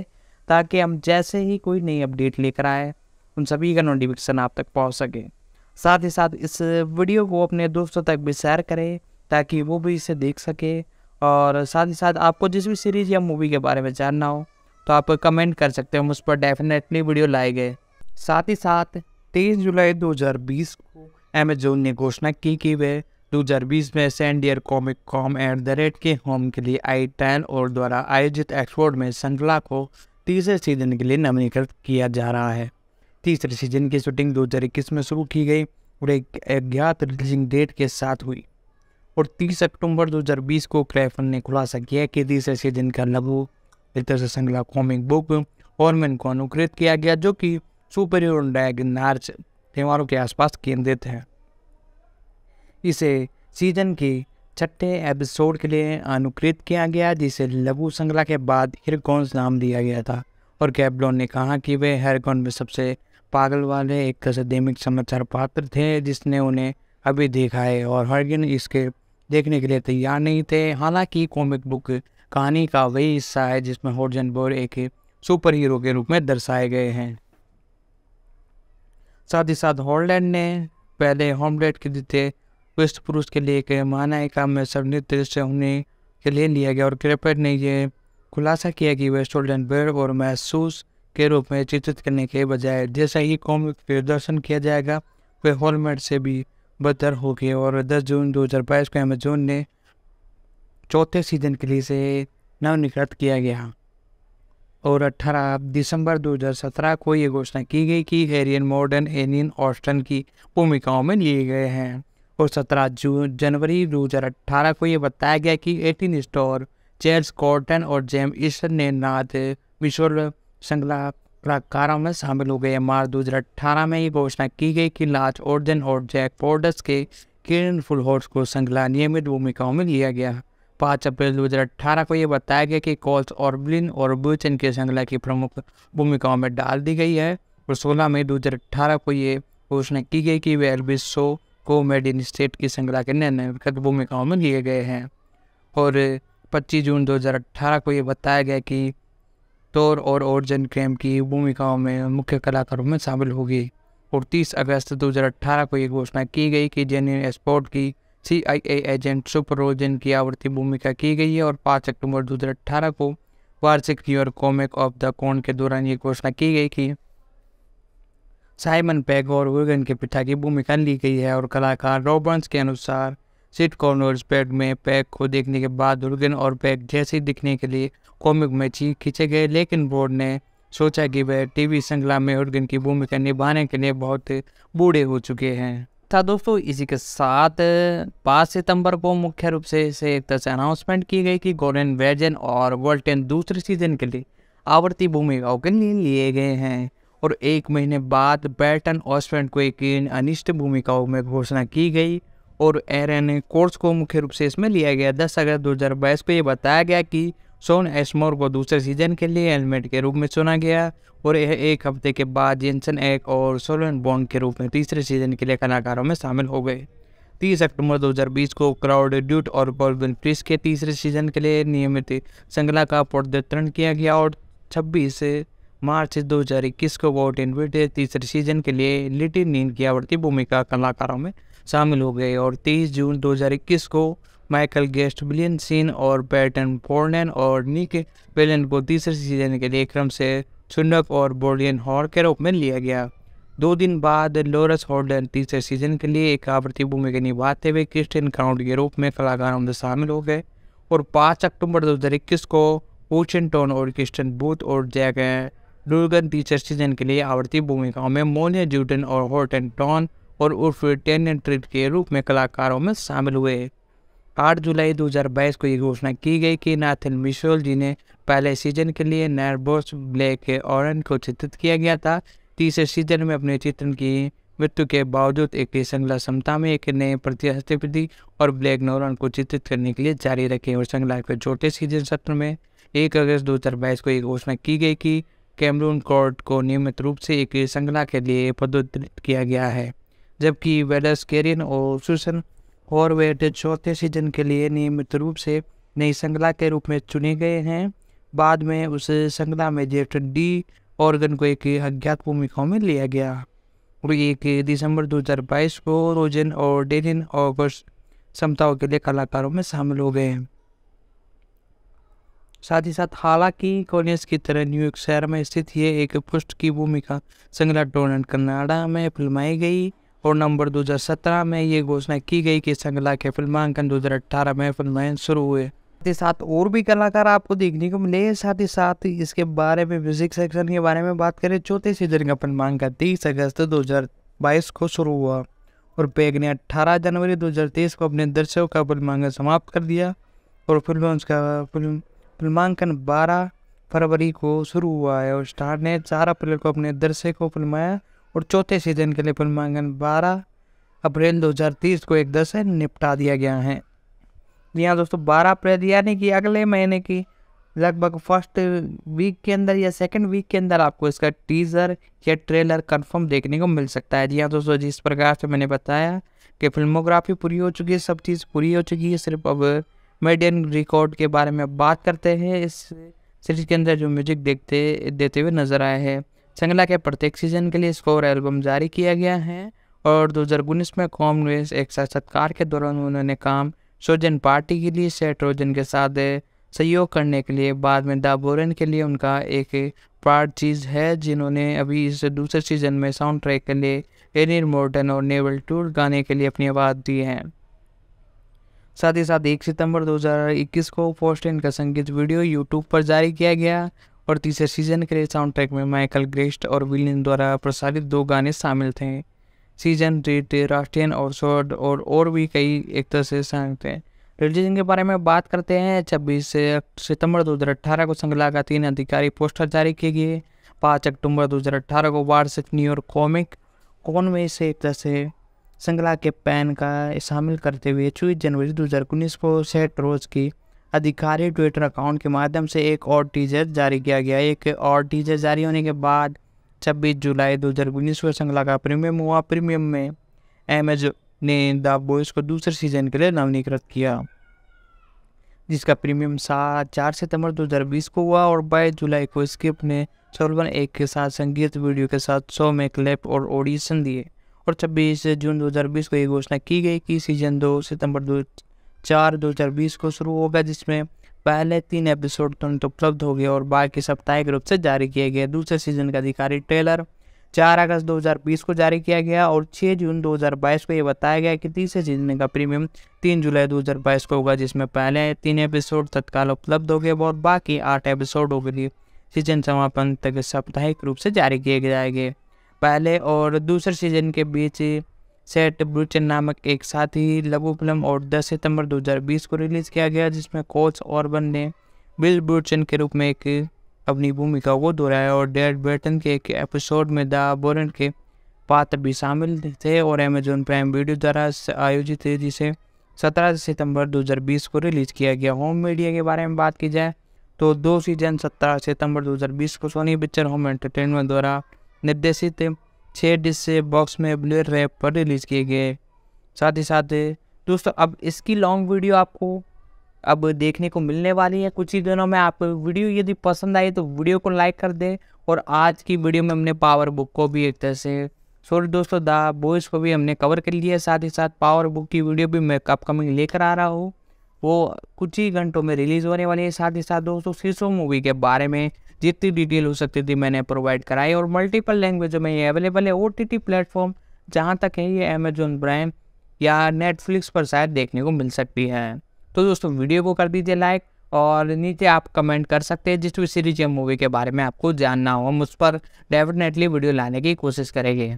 ताकि हम जैसे ही कोई नई अपडेट लेकर आए उन सभी का नोटिफिकेशन आप तक पहुँच सके साथ ही साथ इस वीडियो को अपने दोस्तों तक भी शेयर करें ताकि वो भी इसे देख सके और साथ ही साथ आपको जिस भी सीरीज़ या मूवी के बारे में जानना हो तो आप कमेंट कर सकते हो हम उस पर डेफिनेटली वीडियो लाए गए साथ ही साथ तेईस जुलाई 2020 को अमेजोन ने घोषणा की कि वे 2020 में सेंड ईयर comic con at the rate के होम के लिए आई टैन और द्वारा आयोजित एक्सपोर्ट में श्रृंखला को तीसरे सीजन के लिए नवीनीकृत किया जा रहा है तीसरे सीजन की शूटिंग दो में शुरू की गई और एक अज्ञात रिलीजिंग डेट के साथ हुई और 30 अक्टूबर 2020 को क्रैफन ने खुलासा किया कि तीस ऐसे दिन का लघु इतर से संगला कॉमिक बुक हॉर्मैन को अनुकृत किया गया जो कि सुपर हीरो ड्रैगन त्यौहारों के आसपास केंद्रित है इसे सीजन के छठे एपिसोड के लिए अनुकृत किया गया जिसे लघु संग्रह के बाद हिरकॉन्स नाम दिया गया था और कैबलॉन ने कहा कि वे हेरकॉन में सबसे पागल वाले एक तरह से दैमिक समाचार पात्र थे जिसने उन्हें अभी देखा है और हरगिन इसके देखने के लिए तैयार नहीं थे हालांकि कॉमिक बुक कहानी का वही हिस्सा है जिसमें होर्जन बोर एक सुपर हीरो के रूप में दर्शाए गए हैं साथ ही साथ हॉलैंड ने पहले होमलेट के थे वेस्ट पुरुष के लिए एक महानायिका में सब दृश्य होने के लिए लिया गया और क्रिपेट ने यह खुलासा किया कि वेस्ट हॉलैंड बेर और महसूस के रूप में चित्रित करने के बजाय जैसा ही कॉमिक प्रदर्शन किया जाएगा वह हॉलमेट से भी बदतर हो गए और 10 जून 2022 को अमेजोन ने चौथे सीज़न के लिए से नवनिकृत किया गया और 18 दिसंबर 2017 को ये घोषणा की गई कि एरियन मॉडर्न एनियन ऑस्टन की भूमिकाओं में लिए गए हैं और 17 जून जनवरी 2018 को ये बताया गया कि एटीन स्टोर चेल्स कॉटन और जेम ईस्टर ने नाथ मिशोर श्रृंगला कारों में शामिल हो गए मार्च दो हज़ार अठारह में ये घोषणा की गई कि लार्ज ओर्जन और जैक पोर्डस के किरण फुल हॉर्स को श्रृंखला नियमित भूमिकाओं में लिया गया पाँच अप्रैल अठारह को यह बताया गया कि कॉल्स ऑर्बलिन और ब्यूचन की श्रृंखला की प्रमुख भूमिकाओं में डाल दी गई है और सोलह मई 2018 को ये घोषणा की गई कि वे एल्बिस शो को मेडिन स्टेट की श्रृंखला के निर्णायक भूमिकाओं में लिए गए हैं और 25 जून 2018 को ये बताया गया कि तौर और ओरजन क्रेम की भूमिकाओं में मुख्य कलाकारों में शामिल होगी और 30 अगस्त 2018 को ये घोषणा की गई कि जेन्यून एक्सपोर्ट की सी आई ए एजेंट सुपर रोजन की आवर्ती भूमिका की गई है और 5 अक्टूबर 2018 को वार्षिक New York comic of the con के दौरान ये घोषणा की गई कि साइमन पैग और वर्गन के पिता की भूमिका ली गई है और कलाकार रॉबर्ट्स के अनुसार सीट कॉर्नर्स पैड में पैक को देखने के बाद दुर्गन और पैक जैसे दिखने के लिए कॉमिक मैची खींचे गए लेकिन बोर्ड ने सोचा कि वह टीवी श्रृंखला में उर्गन की भूमिका निभाने के लिए बहुत बूढ़े हो चुके हैं था दोस्तों इसी के साथ पाँच सितंबर को मुख्य रूप से इसे एक तरह से अनाउंसमेंट की गई कि गोल्डन वेजन और वर्ल्टन दूसरे सीजन के लिए आवर्ती भूमिकाओं के लिए लिए गए हैं और एक महीने बाद बैटन ऑस्फेंट को एक अनिष्ट भूमिकाओं में घोषणा की गई और एर एन कोर्स को मुख्य रूप से इसमें लिया गया दस अगस्त दो हज़ार बाईस को ये बताया गया कि सोन एसमोर को दूसरे सीजन के लिए हेलमेट के रूप में चुना गया और यह एक हफ्ते के बाद जेंसन एक और सोलन बॉन्ड के रूप में तीसरे सीजन के लिए कलाकारों में शामिल हो गए तीस अक्टूबर 2020 को क्राउड ड्यूट और बॉलविन फ्रिस के तीसरे सीजन के लिए नियमित श्रृंखला का पौधतरण किया गया और 26 मार्च 2021 को इन विटे तीसरे सीजन के लिए लिटिन नींद की आवर्ती भूमिका कलाकारों में शामिल हो गए और 30 जून 2021 को माइकल गेस्ट बिलियन सीन और पैटन फोर्नैन और निक बिलियन को तीसरे सीजन के लिए क्रम से सुनक और बोर्डियन हॉर के रूप में लिया गया दो दिन बाद लोरस हॉर्डन तीसरे सीजन के लिए एक आवर्ती भूमिका निभाते हुए क्रिस्टन काउंट के रूप में कलाकारों में शामिल हो गए और 5 अक्टूबर 2021 को ओचन टोन और क्रिस्टन बूथ और जैक डूगन टीचर सीजन के लिए आवर्ती भूमिकाओं में मोनिया ज्यूटन और हॉर्टन टॉन और उर्फ टेन ट्रिट के रूप में कलाकारों में शामिल हुए आठ जुलाई 2022 को ये घोषणा की गई कि नाथन मिशोल जी ने पहले सीजन के लिए नैरबोस ब्लैक के ऑरन को चित्रित किया गया था तीसरे सीजन में अपने चित्रण की मृत्यु के बावजूद एक संगला क्षमता में एक नए प्रतिस्पर्धी और ब्लैक नोरन को चित्रित करने के लिए जारी रखे और संगला के छोटे सीजन सत्र में एक अगस्त 2022 को ये घोषणा की गई कि कैमरून कोर्ट को नियमित रूप से एक श्रृंखला के लिए पदोन्नत किया गया है जबकि वेलस केरिन और सुसन और चौथे सीजन के लिए नियमित रूप से नई श्रृंखला के रूप में चुने गए हैं बाद में उस श्रृंखला में जेफ डी ऑर्गन को एक अज्ञात भूमिकाओं में लिया गया और एक दिसंबर 2022 को रोजन और डेनिन और क्षमताओं के लिए कलाकारों में शामिल हो गए हैं साथ ही साथ हालांकि कॉलेज की तरह न्यूयॉर्क शहर में स्थित ये एक पुष्ट की भूमिका संग्रह टोरेंट कनाडा में फिल्माई गई और नंबर 2017 में ये घोषणा की गई कि संगला के फिल्मांकन 2018 में फिल्म शुरू हुए साथ ही साथ और भी कलाकार आपको देखने को मिले साथ ही साथ इसके बारे में म्यूजिक सेक्शन के बारे में बात करें तो चौथे सीजन का फिल्मांकन तीस अगस्त दो को शुरू हुआ और पेग ने अट्ठारह जनवरी दो को अपने दर्शकों का फिल्मांकन समाप्त कर दिया और फिल्म उसका फिल्म फिल्मांकन 12 फरवरी को शुरू हुआ है और स्टार ने चार अप्रैल को अपने दर्शकों को फिल्माया और चौथे सीजन के लिए फिल्मांकन 12 अप्रैल 2030 को एक दस निपटा दिया गया है जी हाँ दोस्तों 12 अप्रैल यानी कि अगले महीने की लगभग फर्स्ट वीक के अंदर या सेकंड वीक के अंदर आपको इसका टीज़र या ट्रेलर कंफर्म देखने को मिल सकता है जी हाँ दोस्तों जिस प्रकार से मैंने बताया कि फिल्मोग्राफी पूरी हो चुकी है सब चीज़ पूरी हो चुकी है सिर्फ अब मेडियन रिकॉर्ड के बारे में बात करते हैं इस सीरीज के अंदर जो म्यूजिक देखते देते हुए नजर आए हैं संगला के प्रत्येक सीजन के लिए स्कोर एल्बम जारी किया गया है और दो हज़ार उन्नीस में कॉमनवेल्थ एक साक्षात्कार के दौरान उन्होंने काम सोजन पार्टी के लिए सेट्रोजन के साथ सहयोग करने के लिए बाद में दाबोरन के लिए उनका एक पार्ट चीज़ है जिन्होंने अभी इस दूसरे सीजन में साउंड ट्रैक के लिए एनिर मोर्टन और नेवल टूर गाने के लिए अपनी आवाज़ दी है साथ ही साथ एक सितंबर 2021 को फर्स्ट इनका संगीत वीडियो यूट्यूब पर जारी किया गया और तीसरे सीजन के लिए साउंड ट्रैक में माइकल ग्रेस्ट और विलियन द्वारा प्रसारित दो गाने शामिल थे सीजन थ्री राष्ट्रीय और शॉर्ड और और भी कई एक तरह से संग थे रिलीजन के बारे में बात करते हैं छब्बीस सितंबर दो को संग्रह का तीन अधिकारी पोस्टर जारी किए गए पाँच अक्टूबर दो को वार्षिक न्यूयॉर्क कॉमिक कौन में से एक तरह से संगला के पैन का शामिल करते हुए चौबीस जनवरी दो हज़ार उन्नीस को सेट रोज की अधिकारी ट्विटर अकाउंट के माध्यम से एक और टीजर जारी किया गया एक और टीजर जारी होने के बाद 26 जुलाई 2019 को संगला का प्रीमियम हुआ प्रीमियम में एमेज ने द बॉयज़ को दूसरे सीजन के लिए नवनीकृत किया जिसका प्रीमियम सात चार सितंबर 2020 को हुआ और बाईस जुलाई को स्किप ने सोलवन एक के साथ संगीत वीडियो के साथ शो में क्लिप और ऑडिशन दिए और 26 जून 2020 को ये घोषणा की गई कि सीजन दो सितंबर दो चार दो हज़ार बीस को शुरू होगा जिसमें पहले तीन एपिसोड तुरंत उपलब्ध हो गए और बाकी साप्ताहिक रूप से जारी किए गए दूसरे सीजन का अधिकारी ट्रेलर चार अगस्त 2020 को जारी किया गया और 6 जून 2022 को ये बताया गया कि तीसरे सीजन का प्रीमियम 3 जुलाई 2022 को होगा जिसमें पहले तीन एपिसोड तत्काल उपलब्ध हो गए और बाकी आठ एपिसोडों के लिए सीजन समापन तक साप्ताहिक रूप से जारी किए जाएंगे पहले और दूसरे सीजन के बीच सेट ब्रुचन नामक एक साथ ही लघु फिल्म और 10 सितंबर 2020 को रिलीज़ किया गया जिसमें कोच ऑर्बन ने बिल ब्रुचन के रूप में एक अपनी भूमिका को दोहराया और डेड बर्टन के एक एपिसोड में द बोरन के पात्र भी शामिल थे और अमेजोन प्राइम वीडियो द्वारा आयोजित थे जिसे 17 सितंबर 2020 को रिलीज़ किया गया होम मीडिया के बारे में बात की जाए तो दो सीजन 17 सितंबर 2020 को सोनी पिक्चर होम एंटरटेनमेंट द्वारा निर्देशित छः डिस से बॉक्स में ब्लू रैप पर रिलीज़ किए गए साथ ही साथ दोस्तों अब इसकी लॉन्ग वीडियो आपको अब देखने को मिलने वाली है कुछ ही दिनों में आप वीडियो यदि पसंद आई तो वीडियो को लाइक कर दें और आज की वीडियो में हमने पावर बुक को भी एक तरह से सॉरी दोस्तों द बॉयज़ को भी हमने कवर कर लिया साथ ही साथ पावर बुक की वीडियो भी मैं अपकमिंग लेकर आ रहा हूँ वो कुछ ही घंटों में रिलीज़ होने वाली है साथ ही साथ दोस्तों शीशो मूवी के बारे में जितनी डिटेल हो सकती थी मैंने प्रोवाइड कराई और मल्टीपल लैंग्वेजों में ये अवेलेबल है ओ टी प्लेटफॉर्म जहाँ तक है ये अमेजोन प्राइम या नेटफ्लिक्स पर शायद देखने को मिल सकती है तो दोस्तों वीडियो को कर दीजिए लाइक और नीचे आप कमेंट कर सकते हैं जिस भी सीरीज या मूवी के बारे में आपको जानना हो हम उस पर डेफिनेटली वीडियो लाने की कोशिश करेंगे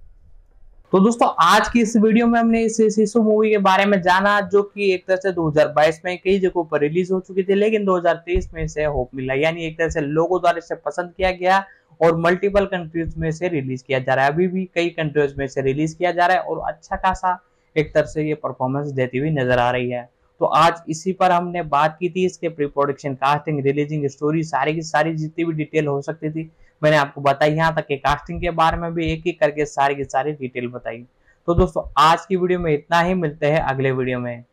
तो दोस्तों आज की इस वीडियो में हमने इस शिशु मूवी के बारे में जाना जो कि एक तरह से 2022 में कई जगहों पर रिलीज हो चुकी थी लेकिन 2023 में इसे होप मिला यानी एक तरह से लोगों द्वारा इसे पसंद किया गया और मल्टीपल कंट्रीज में इसे रिलीज किया जा रहा है अभी भी कई कंट्रीज में इसे रिलीज किया जा रहा है और अच्छा खासा एक तरह से ये परफॉर्मेंस देती हुई नजर आ रही है तो आज इसी पर हमने बात की थी इसके pre production casting releasing story सारी की सारी जितनी भी डिटेल हो सकती थी मैंने आपको बताई यहाँ तक के कास्टिंग के बारे में भी एक एक करके सारी की सारी डिटेल बताई तो दोस्तों आज की वीडियो में इतना ही मिलते हैं अगले वीडियो में